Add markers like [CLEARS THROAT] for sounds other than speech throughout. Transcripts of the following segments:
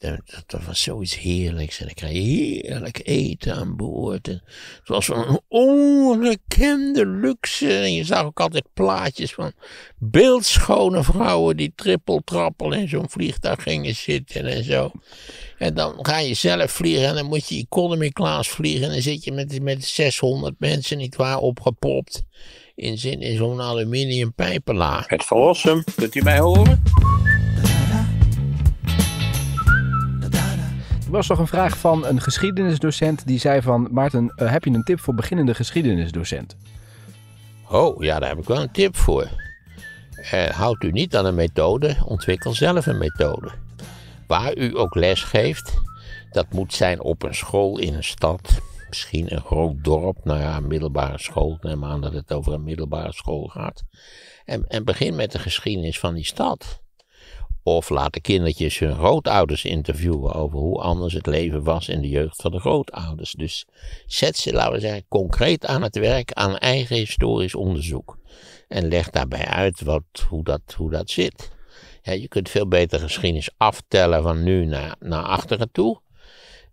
Dat, dat, was zoiets heerlijks. En ik kreeg heerlijk eten aan boord. En het was een ongekende luxe. En je zag ook altijd plaatjes van beeldschone vrouwen die trippeltrappel in zo'n vliegtuig gingen zitten en zo. En dan ga je zelf vliegen en dan moet je economy class vliegen. En dan zit je met, met 600 mensen, nietwaar, opgepopt in, in zo'n aluminium pijpenlaag. Het verlossen, kunt u mij horen? was nog een vraag van een geschiedenisdocent. Die zei van, Maarten, eh, heb je een tip voor beginnende geschiedenisdocent? Oh, ja, daar heb ik wel een tip voor. Uh, houd u niet aan een methode, ontwikkel zelf een methode. Waar u ook les geeft, dat moet zijn op een school in een stad, misschien een groot dorp, nou ja, een middelbare school. neem aan dat het over een middelbare school gaat. En, en begin met de geschiedenis van die stad. Of laat de kindertjes hun grootouders interviewen over hoe anders het leven was in de jeugd van de grootouders. Dus zet ze, laten we zeggen, concreet aan het werk aan eigen historisch onderzoek. En leg daarbij uit wat, hoe, dat, hoe dat zit. Ja, je kunt veel beter geschiedenis aftellen van nu naar, naar achteren toe.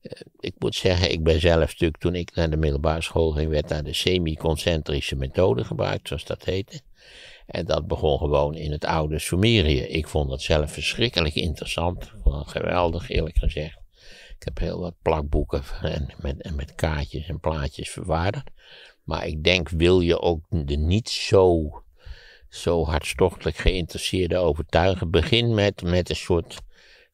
Eh, ik moet zeggen, ik ben zelf natuurlijk toen ik naar de middelbare school ging, werd daar de semi-concentrische methode gebruikt, zoals dat heette. En dat begon gewoon in het oude Sumerië. Ik vond dat zelf verschrikkelijk interessant. Geweldig, eerlijk gezegd. Ik heb heel wat plakboeken en met, en met kaartjes en plaatjes verwaardigd. Maar ik denk, wil je ook de niet zo, zo hartstochtelijk geïnteresseerde overtuigen, begin met, met een soort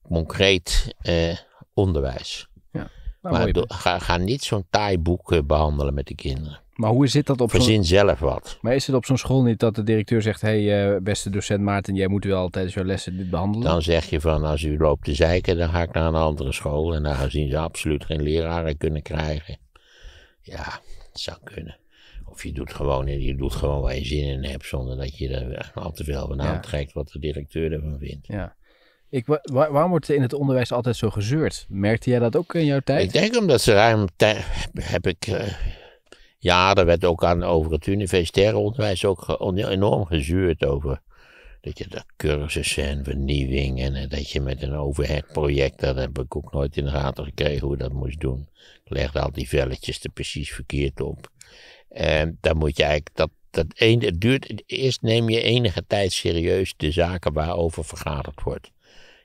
concreet eh, onderwijs. Ja, maar ga, ga niet zo'n taai boek eh, behandelen met de kinderen. Maar hoe zit dat op Verzin zelf wat. Maar is het op zo'n school niet dat de directeur zegt... hey, eh, beste docent Maarten, jij moet wel tijdens jouw lessen dit behandelen? Dan zeg je van, als u loopt te zeiken, dan ga ik naar een andere school. En dan zien ze absoluut geen leraren kunnen krijgen. Ja, het zou kunnen. Of je doet gewoon, je doet gewoon waar je zin in hebt... zonder dat je er al te veel van aantrekt wat de directeur ervan vindt. Ja. Ik, waar, waarom wordt in het onderwijs altijd zo gezeurd? Merkte jij dat ook in jouw tijd? Ik denk omdat ze ruim... Heb ik... Eh, ja, er werd ook aan, over het universitaire onderwijs ook enorm gezuurd over. Dat je dat cursussen en vernieuwing en eh, dat je met een overheidproject, dat heb ik ook nooit in de gaten gekregen hoe dat moest doen. Ik legde al die velletjes er precies verkeerd op. En dan moet je eigenlijk, dat, dat een, het duurt, eerst neem je enige tijd serieus de zaken waarover vergaderd wordt.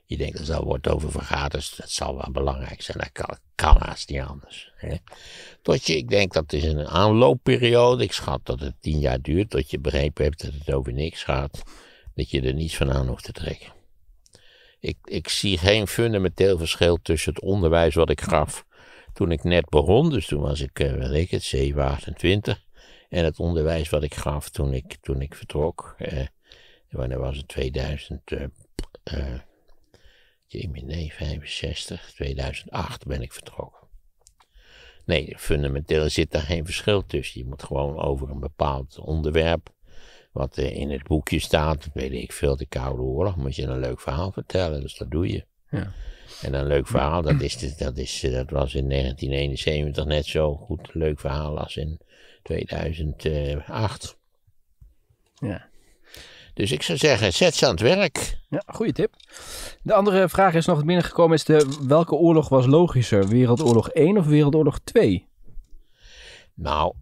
Je denkt, dat dat wordt over vergaderd, dat zal wel belangrijk zijn. Dat kan, kan niet anders. Hè? Tot je, ik denk dat is een aanloopperiode. Ik schat dat het tien jaar duurt tot je begrepen hebt dat het over niks gaat. Dat je er niets van aan hoeft te trekken. Ik, ik zie geen fundamenteel verschil tussen het onderwijs wat ik gaf toen ik net begon. Dus toen was ik, eh, weet ik het, 7, 28. En het onderwijs wat ik gaf toen ik, toen ik vertrok. Eh, wanneer was het? 2000 nee, 65, 2008 ben ik vertrokken. Nee, fundamenteel zit daar geen verschil tussen. Je moet gewoon over een bepaald onderwerp, wat eh, in het boekje staat, weet ik veel, de Koude Oorlog, moet je een leuk verhaal vertellen, dus dat doe je. Ja. En een leuk verhaal, dat, is, dat, is, eh, dat was in 1971 net zo goed een leuk verhaal als in 2008. Eh, ja. Dus ik zou zeggen, zet ze aan het werk. Ja, goede tip. De andere vraag is nog binnengekomen, is de, welke oorlog was logischer? Wereldoorlog 1 of Wereldoorlog 2? Nou,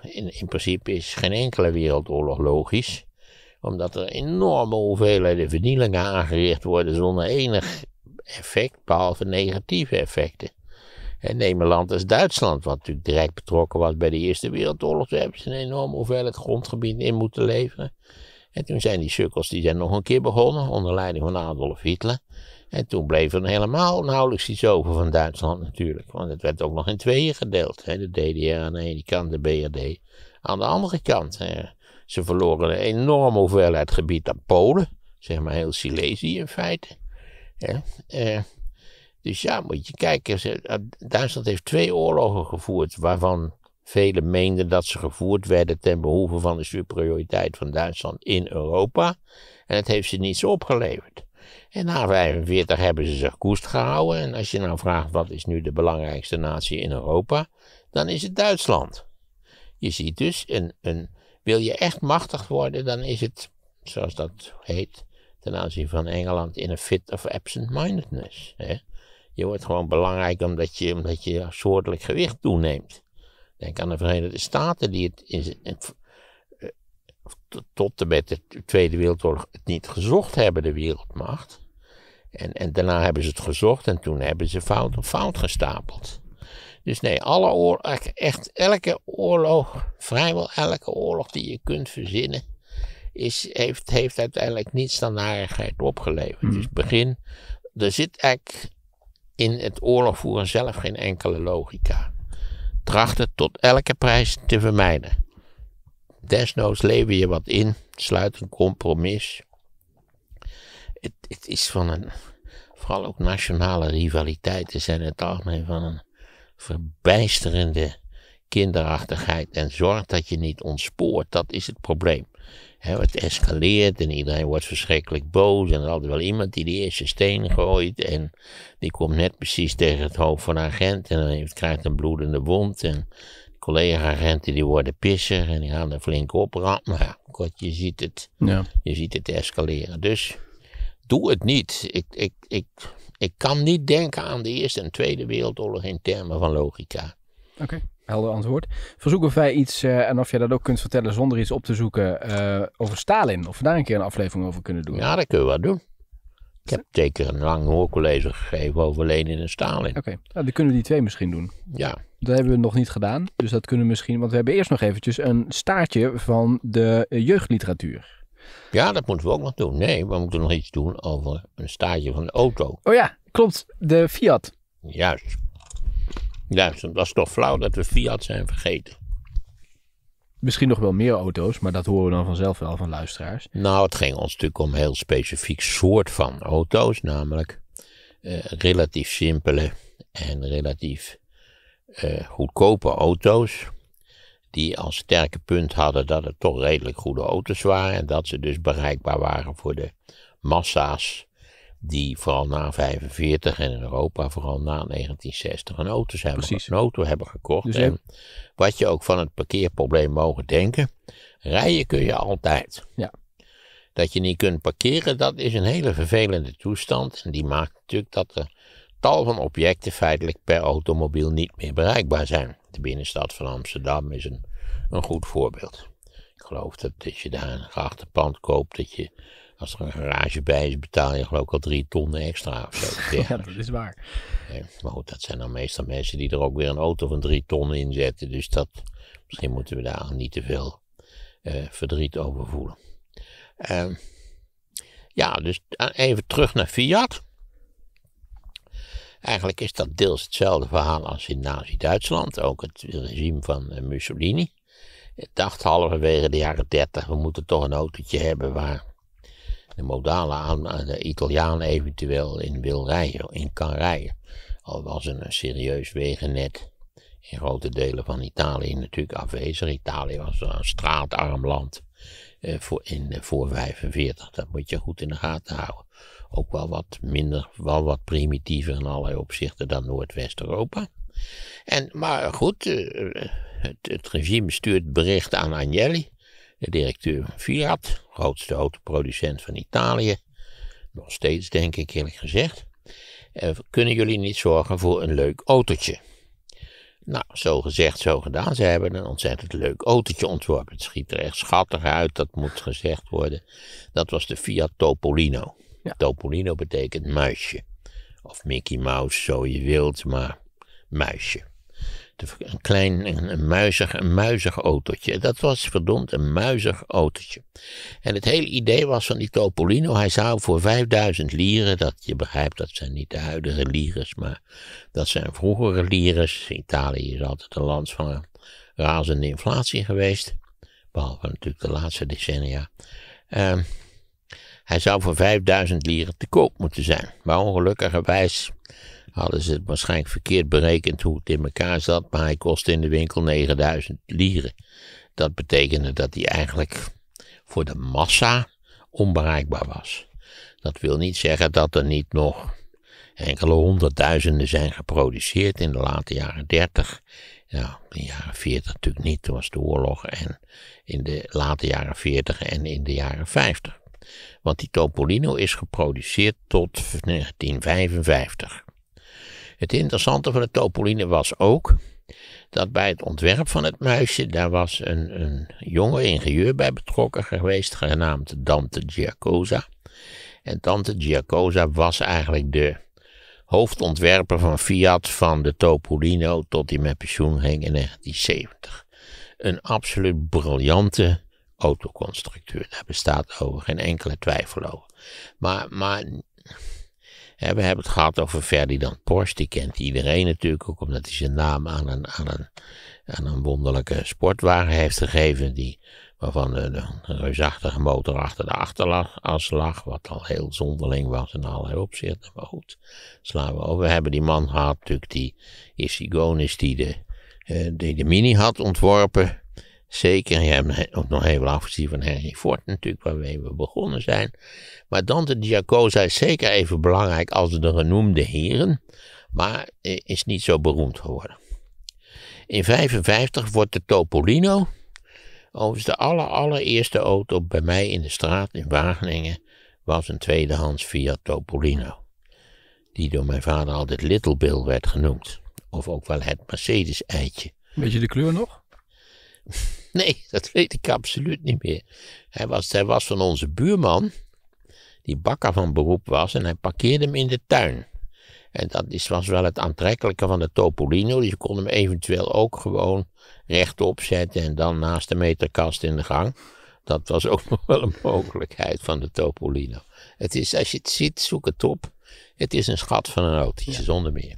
in, in principe is geen enkele wereldoorlog logisch. Omdat er enorme hoeveelheden vernielingen aangericht worden zonder enig effect, behalve negatieve effecten. En neem een land als Duitsland, wat natuurlijk direct betrokken was bij de Eerste Wereldoorlog. Daar hebben ze een enorme hoeveelheid grondgebied in moeten leveren. En toen zijn die sukkels die zijn nog een keer begonnen onder leiding van Adolf Hitler. En toen bleef er helemaal nauwelijks iets over van Duitsland natuurlijk. Want het werd ook nog in tweeën gedeeld. Hè. De DDR aan de ene kant, de BRD aan de andere kant. Hè. Ze verloren een enorme hoeveelheid gebied aan Polen. Zeg maar heel Silesië in feite. eh, dus ja, moet je kijken. Eh, Duitsland heeft twee oorlogen gevoerd waarvan Velen meenden dat ze gevoerd werden ten behoeve van de superioriteit van Duitsland in Europa. En het heeft ze niets opgeleverd. En na 45 hebben ze zich koest gehouden. En als je nou vraagt wat is nu de belangrijkste natie in Europa, dan is het Duitsland. Je ziet dus, een, een, wil je echt machtig worden, dan is het, zoals dat heet, ten aanzien van Engeland, in een fit of absent-mindedness. Je wordt gewoon belangrijk omdat je, omdat je soortelijk gewicht toeneemt. Denk aan de Verenigde Staten die het in, eh, eh, tot en met de Tweede Wereldoorlog het niet gezocht hebben, de wereldmacht. En, en daarna hebben ze het gezocht en toen hebben ze fout op fout gestapeld. Dus nee, alle oorlog, echt elke oorlog, vrijwel elke oorlog die je kunt verzinnen, is, heeft, heeft uiteindelijk niets dan narigheid opgeleverd. Hmm. Dus begin, er zit eigenlijk in het oorlog voeren zelf geen enkele logica trachten tot elke prijs te vermijden. Desnoods leven je wat in, sluit een compromis. Het, het is van een, vooral ook nationale rivaliteiten zijn het algemeen van een verbijsterende kinderachtigheid en zorg dat je niet ontspoort, dat is het probleem het escaleert en iedereen wordt verschrikkelijk boos. En er is altijd wel iemand die de eerste steen gooit. En die komt net precies tegen het hoofd van een agent. En dan heeft, krijgt een bloedende wond. En collega-agenten die worden pissig en die gaan er flink op maar nou ja, je ziet het. Ja. Je ziet het escaleren. Dus doe het niet. Ik, ik, ik, ik kan niet denken aan de Eerste en Tweede Wereldoorlog in termen van logica. Oké. Helder antwoord. Verzoek of wij iets, eh, en of jij dat ook kunt vertellen zonder iets op te zoeken, eh, over Stalin. Of we daar een keer een aflevering over kunnen doen. Ja, dat kunnen we wel doen. Ik heb zeker een lang hoorcollege gegeven over Lenin en Stalin. Oké, nou, dan kunnen we die twee misschien doen. Ja. Dat hebben we nog niet gedaan, dus dat kunnen we misschien... Want we hebben eerst nog eventjes een staartje van de eh, jeugdliteratuur. Ja, dat moeten we ook nog doen. Nee, we moeten nog iets doen over een staartje van de auto. Oh ja, klopt. De Fiat. Juist. Ja, dat is toch flauw dat we Fiat zijn vergeten. Misschien nog wel meer auto's, maar dat horen we dan vanzelf wel van luisteraars. Nou, het ging ons natuurlijk om een heel specifiek soort van auto's, namelijk eh, relatief simpele en relatief eh, goedkope auto's. Die als sterke punt hadden dat het toch redelijk goede auto's waren en dat ze dus bereikbaar waren voor de massa's die vooral na 45 en in Europa vooral na 1960 een auto, zijn, een auto hebben gekocht. Dus en wat je ook van het parkeerprobleem mogen denken, rijden kun je altijd. Ja. Dat je niet kunt parkeren, dat is een hele vervelende toestand. En die maakt natuurlijk dat er tal van objecten feitelijk per automobiel niet meer bereikbaar zijn. De binnenstad van Amsterdam is een, een goed voorbeeld. Ik geloof dat als je daar een achterpand koopt, dat je als er een garage bij is, betaal je geloof ik al drie tonnen extra [LAUGHS] ja, dat is waar. maar goed, dat zijn dan meestal mensen die er ook weer een auto van drie ton in zetten. Dus dat, misschien moeten we daar niet te veel eh, verdriet over voelen. Ehm, ja, dus eh, even terug naar Fiat. Eigenlijk is dat deels hetzelfde verhaal als in Nazi-Duitsland, ook het regime van eh, Mussolini. Ik dacht halverwege de jaren 30, we moeten toch een autootje hebben waar de modale aan, de Italiaan eventueel in wil rijden, in kan rijden. Al was een serieus wegennet in grote delen van Italië natuurlijk afwezig. Italië was een straatarm land eh, voor, in, voor 45. Dat moet je goed in de gaten houden. Ook wel wat minder, wel wat primitiever in allerlei opzichten dan Noordwest-Europa. En, maar goed, eh, eh, het, het regime stuurt bericht aan Agnelli de directeur Fiat, grootste autoproducent van Italië. Nog steeds, denk ik eerlijk gezegd. Eh, kunnen jullie niet zorgen voor een leuk autootje? Nou, zo gezegd, zo gedaan. Ze hebben een ontzettend leuk autootje ontworpen. Het schiet er echt schattig uit, dat moet gezegd worden. Dat was de Fiat Topolino. Topolino betekent muisje. Of Mickey Mouse, zo je wilt, maar muisje een klein, een muizig, een muizig autootje. Dat was verdomd een muizig autootje. En het hele idee was van die Topolino, hij zou voor 5000 lieren, dat je begrijpt, dat zijn niet de huidige lieren, maar dat zijn vroegere lieren. Italië is altijd een land van razende inflatie geweest, behalve natuurlijk de laatste decennia. Ehm, hij zou voor 5000 lieren te koop moeten zijn, maar ongelukkigerwijs hadden ze het waarschijnlijk verkeerd berekend hoe het in elkaar zat, maar hij kostte in de winkel 9000 lieren. Dat betekende dat hij eigenlijk voor de massa onbereikbaar was. Dat wil niet zeggen dat er niet nog enkele honderdduizenden zijn geproduceerd in de late jaren 30. ja, in de jaren 40 natuurlijk niet, toen was de oorlog. En in de late jaren 40 en in de jaren 50. Want die Topolino is geproduceerd tot 1955. Het interessante van de topoline was ook dat bij het ontwerp van het muisje, daar was een, een jonge ingenieur bij betrokken geweest, genaamd Dante Giacosa. En Dante Giacosa was eigenlijk de hoofdontwerper van Fiat van de Topolino tot hij met pensioen ging in 1970. Een absoluut briljante autoconstructeur, daar bestaat over geen enkele twijfel over. Maar, maar we hebben het gehad over Ferdinand Porsche. Die kent iedereen natuurlijk, ook omdat hij zijn naam aan een, aan een, aan een wonderlijke sportwagen heeft gegeven. Die, waarvan de, reusachtige motor achter de achteras lag. Wat al heel zonderling was in allerlei opzichten. Maar goed, slaan we over. We hebben die man gehad natuurlijk, die Isigonis, die de, eh, die de Mini had ontworpen. Zeker, je hebt ook nog heel veel van Henry Ford natuurlijk, waarmee we begonnen zijn. Maar Dante Giacosa is zeker even belangrijk als de genoemde heren, maar is niet zo beroemd geworden. In 1955 wordt de Topolino, overigens de aller, allereerste auto bij mij in de straat in Wageningen, was een tweedehands Fiat Topolino. Die door mijn vader altijd Little Bill werd genoemd. Of ook wel het Mercedes-eitje. Weet je de kleur nog? [LAUGHS] Nee, dat weet ik absoluut niet meer. Hij was, hij was van onze buurman, die bakker van beroep was, en hij parkeerde hem in de tuin. En dat is, was wel het aantrekkelijke van de Topolino. Dus je kon hem eventueel ook gewoon rechtop zetten en dan naast de meterkast in de gang. Dat was ook [LAUGHS] nog wel een mogelijkheid van de Topolino. Het is, als je het ziet, zoek het op. Het is een schat van een autootje, zonder meer.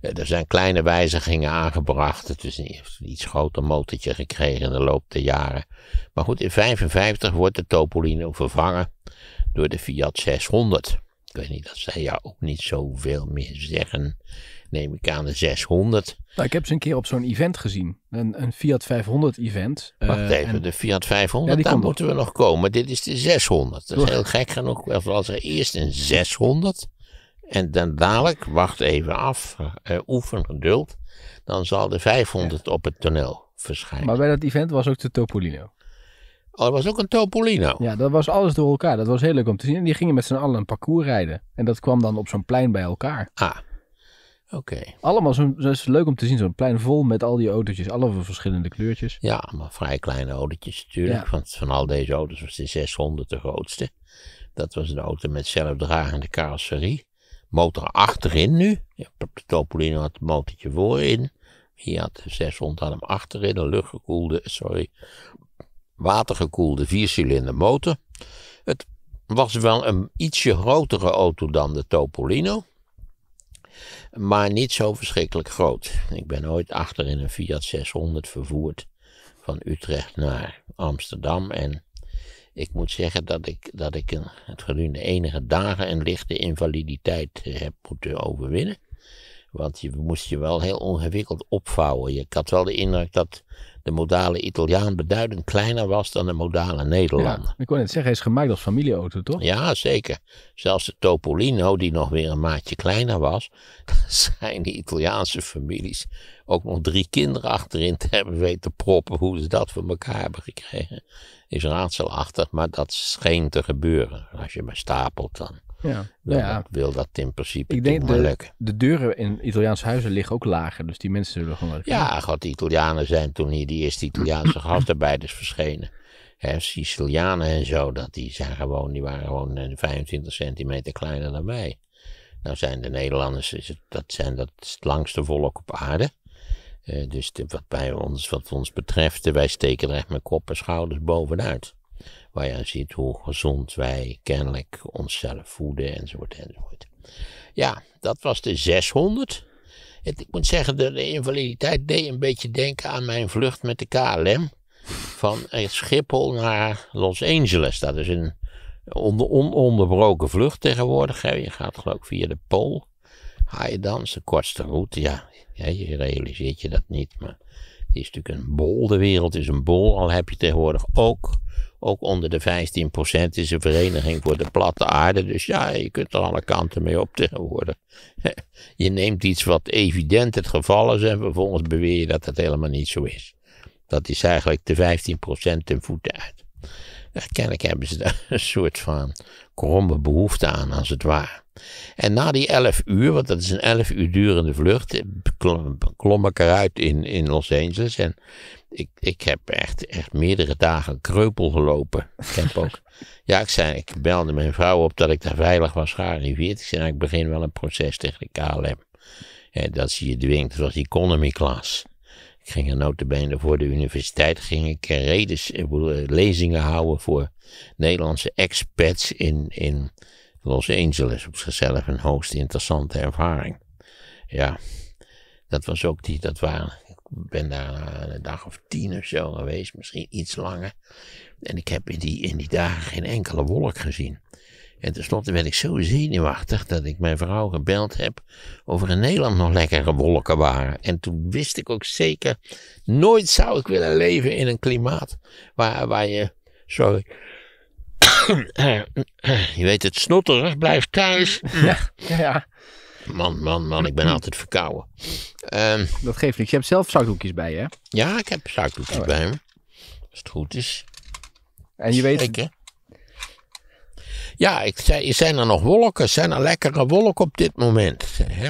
Eh, er zijn kleine wijzigingen aangebracht. Het is een iets groter motortje gekregen in de loop der jaren. Maar goed, in 1955 wordt de Topolino vervangen door de Fiat 600. Ik weet niet, dat zij jou ook niet zoveel meer zeggen. Neem ik aan de 600. Nou, ik heb ze een keer op zo'n event gezien. Een, een Fiat 500 event. Eh, Wacht even, de Fiat 500, daar moeten we nog komen. Dit is de 600. Dat is heel gek genoeg. Als er eerst een 600 en dan dadelijk, wacht even af, uh, oefen geduld. Dan zal de 500 op het toneel verschijnen. Maar bij dat event was ook de Topolino. Oh, dat was ook een Topolino. Ja, dat was alles door elkaar. Dat was heel leuk om te zien. En die gingen met z'n allen een parcours rijden. En dat kwam dan op zo'n plein bij elkaar. Ah, oké. Allemaal, zo, dat is leuk om te zien. Zo'n plein vol met al die autootjes. Allemaal verschillende kleurtjes. Ja, maar vrij kleine autootjes natuurlijk. Ja. Want van al deze auto's was de 600 de grootste. Dat was een auto met zelfdragende carrosserie motor achterin nu. De Topolino had het motortje voorin. Hier had 600 had hem achterin, een luchtgekoelde, sorry, watergekoelde viercilinder motor. Het was wel een ietsje grotere auto dan de Topolino. Maar niet zo verschrikkelijk groot. Ik ben ooit achterin een Fiat 600 vervoerd van Utrecht naar Amsterdam. En ik moet zeggen dat ik, dat ik een, het gedurende enige dagen een lichte invaliditeit eh, heb moeten overwinnen. Want je moest je wel heel ongewikkeld opvouwen. Ik had wel de indruk dat de modale Italiaan beduidend kleiner was dan de modale Nederlander. ik kon net zeggen, hij is gemaakt als familieauto, toch? Ja, zeker. Zelfs de Topolino, die nog weer een maatje kleiner was, [LAUGHS] zijn de Italiaanse families ook nog drie kinderen achterin te hebben weten proppen. Hoe ze dat voor elkaar hebben gekregen, is raadselachtig, maar dat scheen te gebeuren. Als je maar stapelt, dan ja. Wil dat in principe ik denk de, lukken. De deuren in Italiaanse huizen liggen ook lager, dus die mensen zullen gewoon. Ja, god, de Italianen zijn toen hier die eerste Italiaanse [CLEARS THROAT] gastarbeiders verschenen. Hè, Sicilianen en zo, dat die, zijn gewoon, die waren gewoon 25 eh, centimeter kleiner dan wij. Nou zijn de Nederlanders, is het, dat zijn dat het langste volk op aarde. Eh, dus wat, bij ons, wat ons betreft, eh, wij steken er echt met kop en schouders bovenuit waar je ziet hoe gezond wij kennelijk onszelf voeden, enzovoort, enzovoort. Ja, dat was de 600. ik moet zeggen, de, invaliditeit deed een beetje denken aan mijn vlucht met de KLM. Van Schiphol naar Los Angeles. Dat is een onder, ononderbroken vlucht tegenwoordig. Je gaat geloof ik via de Pool. Ga je dan, de kortste route. Ja, ja, je realiseert je dat niet. Maar het is natuurlijk een bol. De wereld is een bol. Al heb je tegenwoordig ook ook onder de 15% is een vereniging voor de platte aarde. Dus ja, je kunt er alle kanten mee op tegenwoordig. [LAUGHS] Je neemt iets wat evident het geval is en vervolgens beweer je dat dat helemaal niet zo is. Dat is eigenlijk de 15% ten voeten uit. Kennelijk hebben ze daar [LAUGHS] een soort van kromme behoefte aan, als het ware. En na die 11 uur, want dat is een 11 uur durende vlucht, klom, ik eruit in, in Los Angeles. En ik, ik heb echt, echt meerdere dagen kreupel gelopen. Ik heb ook, [LAUGHS] ja, ik, zei, ik belde mijn vrouw op dat ik daar veilig was gearriveerd. Ik zei, nou, ik begin wel een proces tegen de KLM. En dat ze je dwingt, dat was economy class. Ik ging er notabene voor de universiteit, ging ik redes, eh, lezingen houden voor Nederlandse expats in, in Los Angeles op zichzelf een hoogst interessante ervaring. Ja, dat was ook die, dat waren, ik ben daar een dag of tien of zo geweest, misschien iets langer. En ik heb in die, in die dagen geen enkele wolk gezien. En tenslotte werd ik zo zenuwachtig dat ik mijn vrouw gebeld heb of er in Nederland nog lekkere wolken waren. En toen wist ik ook zeker, nooit zou ik willen leven in een klimaat waar, waar je, sorry, je weet het, snotterig, blijf thuis. Ja, ja. Man, man, man, ik ben altijd verkouden. Um, dat geeft niks. Je hebt zelf zakdoekjes bij je, hè? Ja, ik heb zakdoekjes oh. bij me. Als het goed is. En je weet... Ja, ik, zijn er nog wolken? Zijn er lekkere wolken op dit moment?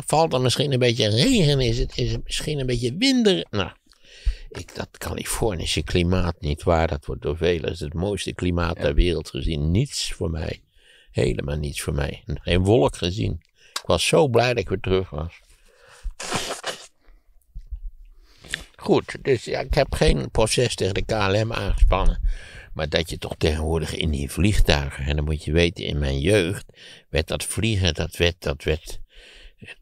Valt er misschien een beetje regen? Is het, is het misschien een beetje winder. Nou... Ik, dat Californische klimaat niet waar, dat wordt door velen het mooiste klimaat ter wereld gezien. Niets voor mij. Helemaal niets voor mij. Geen wolk gezien. Ik was zo blij dat ik weer terug was. Goed, dus ja, ik heb geen proces tegen de KLM aangespannen. Maar dat je toch tegenwoordig in die vliegtuigen, en dan moet je weten, in mijn jeugd werd dat vliegen, dat werd, dat werd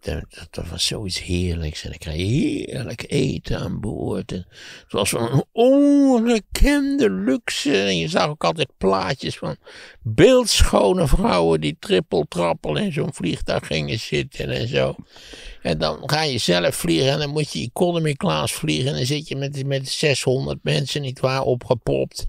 dat, dat, was zoiets heerlijks. En ik kreeg heerlijk eten aan boord. En het was een ongekende luxe. En je zag ook altijd plaatjes van beeldschone vrouwen die trippeltrappel in zo'n vliegtuig gingen zitten en zo. En dan ga je zelf vliegen en dan moet je economy class vliegen. En dan zit je met, met 600 mensen, nietwaar, opgepopt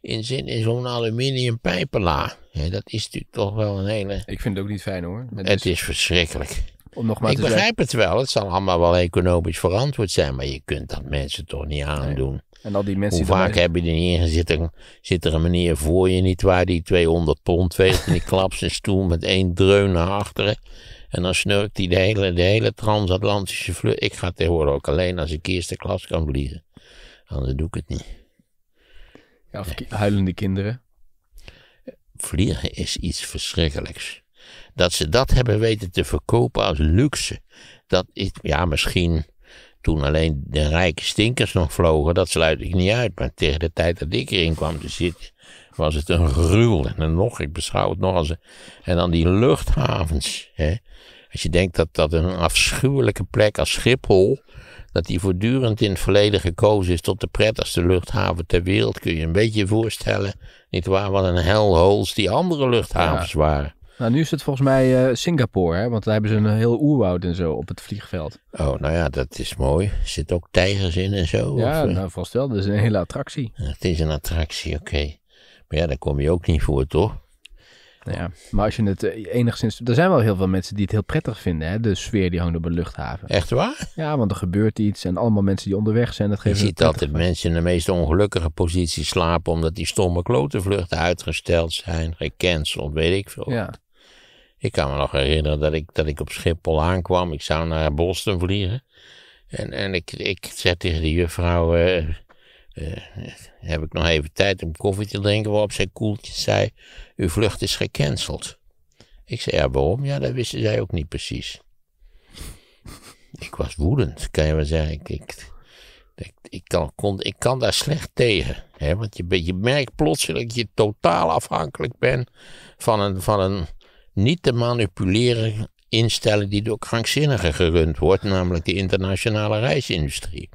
in, zin, in zo'n aluminium pijpenla. Ja, dat is natuurlijk toch wel een hele... Ik vind het ook niet fijn hoor. Het is verschrikkelijk. Om ik te begrijp zeggen. het wel. Het zal allemaal wel economisch verantwoord zijn. Maar je kunt dat mensen toch niet aandoen. En al die mensen Hoe vaak hebben heb je er niet in zit, zit er een meneer voor je niet waar die 200 pond weegt. en die [LAUGHS] klapt zijn stoel met één dreun naar achteren. En dan snurkt hij de hele, de hele transatlantische vlucht. Ik ga tegenwoordig ook alleen als ik eerste klas kan vliegen. Anders doe ik het niet. Ja, huilende kinderen. Vliegen is iets verschrikkelijks. Dat ze dat hebben weten te verkopen als luxe. Dat is, ja, misschien toen alleen de rijke stinkers nog vlogen, dat sluit ik niet uit. Maar tegen de tijd dat ik erin kwam te zitten, was het een gruwel. En nog, ik beschouw het nog als een... En dan die luchthavens, hè. Als je denkt dat, dat een afschuwelijke plek als Schiphol, dat die voortdurend in het verleden gekozen is tot de prettigste luchthaven ter wereld, kun je een beetje voorstellen, niet waar wat een hellholes die andere luchthavens waren. Nou, nu is het volgens mij eh, Singapore, hè? want daar hebben ze een heel oerwoud en zo op het vliegveld. Oh, nou ja, dat is mooi. Er zitten ook tijgers in en zo? Ja, eh? nou vast wel. Dat is een hele attractie. Het is een attractie, oké. Maar ja, daar kom je ook niet voor, toch? Nou ja, maar als je het eh, enigszins... Er zijn wel heel veel mensen die het heel prettig vinden, hè? De sfeer die hangt op een luchthaven. Echt waar? Ja, want er gebeurt iets en allemaal mensen die onderweg zijn. Dat geeft je ziet altijd de mensen in de meest ongelukkige positie slapen... omdat die stomme klotenvluchten uitgesteld zijn, gecanceld, weet ik veel. Ja. Ik kan me nog herinneren dat ik, dat ik op Schiphol aankwam. Ik zou naar Boston vliegen. En, en ik, ik zei tegen de juffrouw, eh, eh, heb ik nog even tijd om koffie te drinken? Waarop zij koeltjes zei, uw vlucht is gecanceld. Ik zei, ja waarom? Ja, dat wisten zij ook niet precies. ik was woedend, kan je maar zeggen. Ik, ik, ik, ik, kan, kon, ik kan daar slecht tegen. Hè? Want je, je merkt plotseling dat je totaal afhankelijk bent van een, van een niet te manipuleren instellen die door krankzinnigen gerund wordt, namelijk de internationale reisindustrie.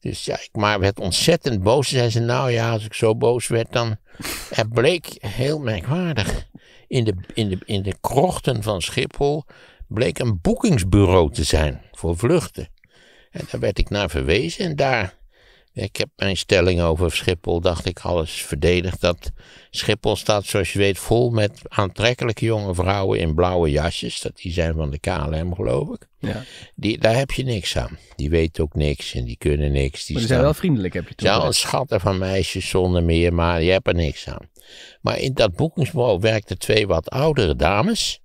Dus ja, ik maar werd ontzettend boos. Zei ze, nou ja, als ik zo boos werd, dan... Het bleek heel merkwaardig. In de, in de, in de krochten van Schiphol bleek een boekingsbureau te zijn voor vluchten. En daar werd ik naar verwezen en daar ik heb mijn stelling over Schiphol, dacht ik, alles verdedigd. Dat Schiphol staat, zoals je weet, vol met aantrekkelijke jonge vrouwen in blauwe jasjes. Dat die zijn van de KLM, geloof ik. Ja. Die, daar heb je niks aan. Die weten ook niks en die kunnen niks. Die maar die zijn wel vriendelijk, heb je toch? Ja, een schatten van meisjes zonder meer, maar je hebt er niks aan. Maar in dat boekingsbureau werkten twee wat oudere dames.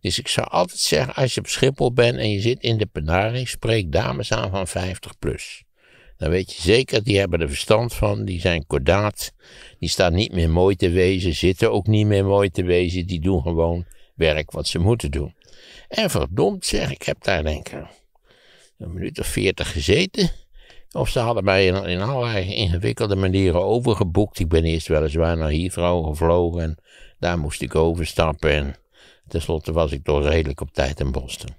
Dus ik zou altijd zeggen, als je op Schiphol bent en je zit in de penarie, spreek dames aan van 50 plus. Dan weet je zeker, die hebben er verstand van, die zijn kordaat. Die staan niet meer mooi te wezen, zitten ook niet meer mooi te wezen. Die doen gewoon werk wat ze moeten doen. En verdomd zeg, ik heb daar denk ik een minuut of veertig gezeten. Of ze hadden mij in, allerlei ingewikkelde manieren overgeboekt. Ik ben eerst weliswaar naar Heathrow gevlogen en daar moest ik overstappen. En tenslotte was ik toch redelijk op tijd in Boston.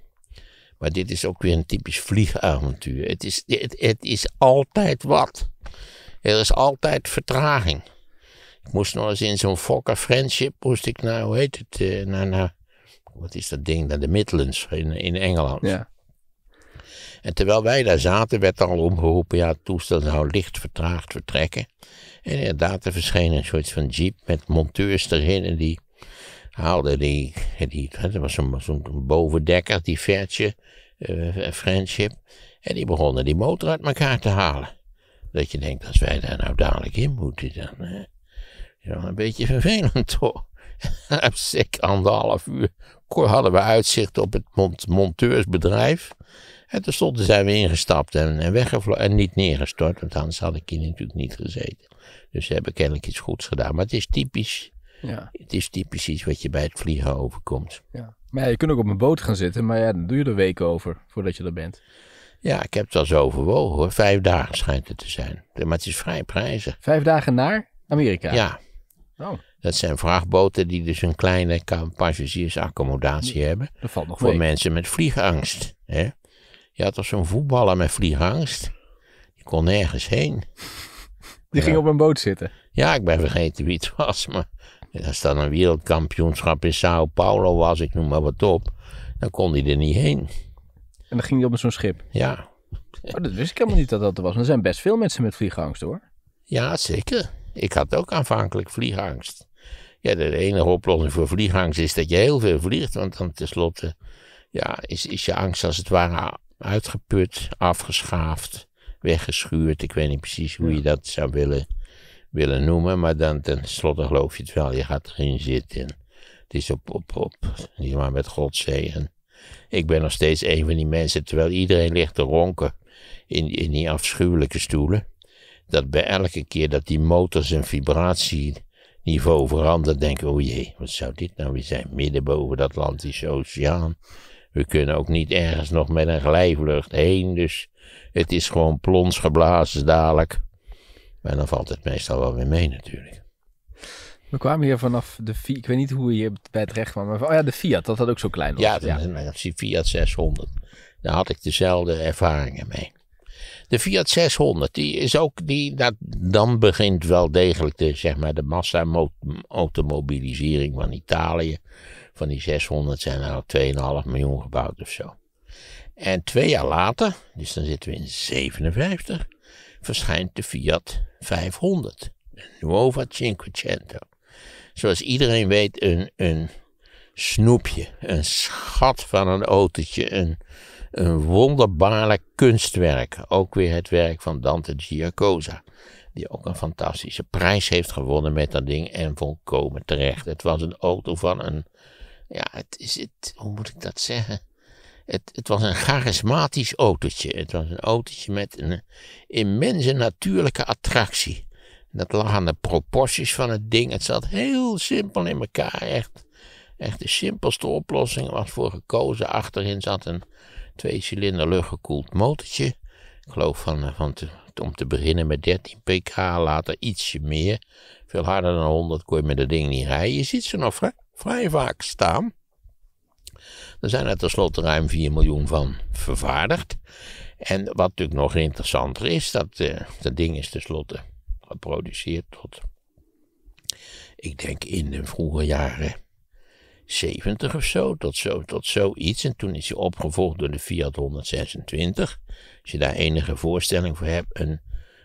Maar dit is ook weer een typisch vliegavontuur. Het is, het, is altijd wat. Er is altijd vertraging. Ik moest nog eens in zo'n Fokker Friendship, moest ik naar, hoe heet het, eh, naar, wat is dat ding, naar de Midlands in, in Engeland. Ja. En terwijl wij daar zaten, werd al omgeroepen, ja, het toestel zou licht vertraagd vertrekken. En inderdaad, er verscheen een soort van jeep met monteurs erin en die haalde die, die dat was zo'n bovendekker, die Vertje, eh, eh, Friendship, en die begonnen die motor uit elkaar te halen. Dat je denkt, als wij daar nou dadelijk in moeten, dan uh, een beetje vervelend [LAUGHS] toch. Zeker anderhalf uur hadden we uitzicht op het monteursbedrijf. En toen zijn we ingestapt en, en weggevlogen. En niet neergestort, want anders had ik hier natuurlijk niet gezeten. Dus ze hebben kennelijk iets goeds gedaan. Maar het is typisch ja. Het is typisch iets wat je bij het vliegen overkomt. Ja. Maar je kunt ook op een boot gaan zitten, maar ja, dan doe je er weken over voordat je er bent. Ja, ik heb het al zo overwogen hoor. Vijf dagen schijnt het te zijn. Maar het is vrij prijzig. Vijf dagen naar Amerika? Ja. Oh. Dat zijn vrachtboten die dus een kleine passagiersaccommodatie hebben. Dat valt nog Voor mensen met vliegangst. Hè? Je had toch zo'n voetballer met vliegangst. Die kon nergens heen. Die ging op een boot zitten? Ja, ik ben vergeten wie het was, maar... Als dan een wereldkampioenschap in Sao Paulo was, ik noem maar wat op, dan kon hij er niet heen. En dan ging hij op zo'n schip? Ja. Oh, dat wist ik helemaal niet dat dat er was. er zijn best veel mensen met vliegangst hoor. Ja, zeker. Ik had ook aanvankelijk vliegangst. Ja, de enige oplossing voor vliegangst is dat je heel veel vliegt. Want dan tenslotte ja, is, is je angst als het ware uitgeput, afgeschaafd, weggeschuurd. Ik weet niet precies hoe je dat zou willen willen noemen, maar dan tenslotte geloof je het wel, je gaat erin zitten. Het is op, op, op, niet maar met God zegen. Ik ben nog steeds een van die mensen, terwijl iedereen ligt te ronken in, in die afschuwelijke stoelen, dat bij elke keer dat die motor zijn vibratieniveau verandert, denken oh jee, wat zou dit nou weer zijn, midden boven de Atlantische Oceaan. We kunnen ook niet ergens nog met een glijvlucht heen, dus het is gewoon plons geblazen dadelijk. Maar dan valt het meestal wel weer mee natuurlijk. We kwamen hier vanaf de Fiat. Ik weet niet hoe we hier bij terecht kwamen. Maar oh ja, de Fiat, dat had ook zo klein was. Ja, de, Fiat 600. Daar had ik dezelfde ervaringen mee. De Fiat 600, die is ook, die, dat, dan begint wel degelijk de, zeg maar, de massa-automobilisering van Italië. Van die 600 zijn er al 2,5 miljoen gebouwd of zo. En twee jaar later, dus dan zitten we in 57, verschijnt de Fiat 500, de Nuova Cinquecento. Zoals iedereen weet, een, een snoepje, een schat van een autootje, een, een kunstwerk. Ook weer het werk van Dante Giacosa, die ook een fantastische prijs heeft gewonnen met dat ding en volkomen terecht. Het was een auto van een, ja, het is het, hoe moet ik dat zeggen? Het, het, was een charismatisch autootje. Het was een autootje met een eh, immense natuurlijke attractie. Dat lag aan de proporties van het ding. Het zat heel simpel in elkaar. Echt, echt de simpelste oplossing was voor gekozen. Achterin zat een twee-cilinder luchtgekoeld motortje. Ik geloof van, eh, van te, om te beginnen met 13 pk, later ietsje meer. Veel harder dan 100 kon je met dat ding niet rijden. Je ziet ze nog vrij vaak staan. Er zijn er tenslotte ruim 4 miljoen van vervaardigd. En wat natuurlijk nog interessanter is, dat eh, dat ding is tenslotte geproduceerd tot, ik denk in de vroege jaren 70 of zo, tot, zo, tot zoiets. En toen is hij opgevolgd door de Fiat 126. Als je daar enige voorstelling voor hebt, een,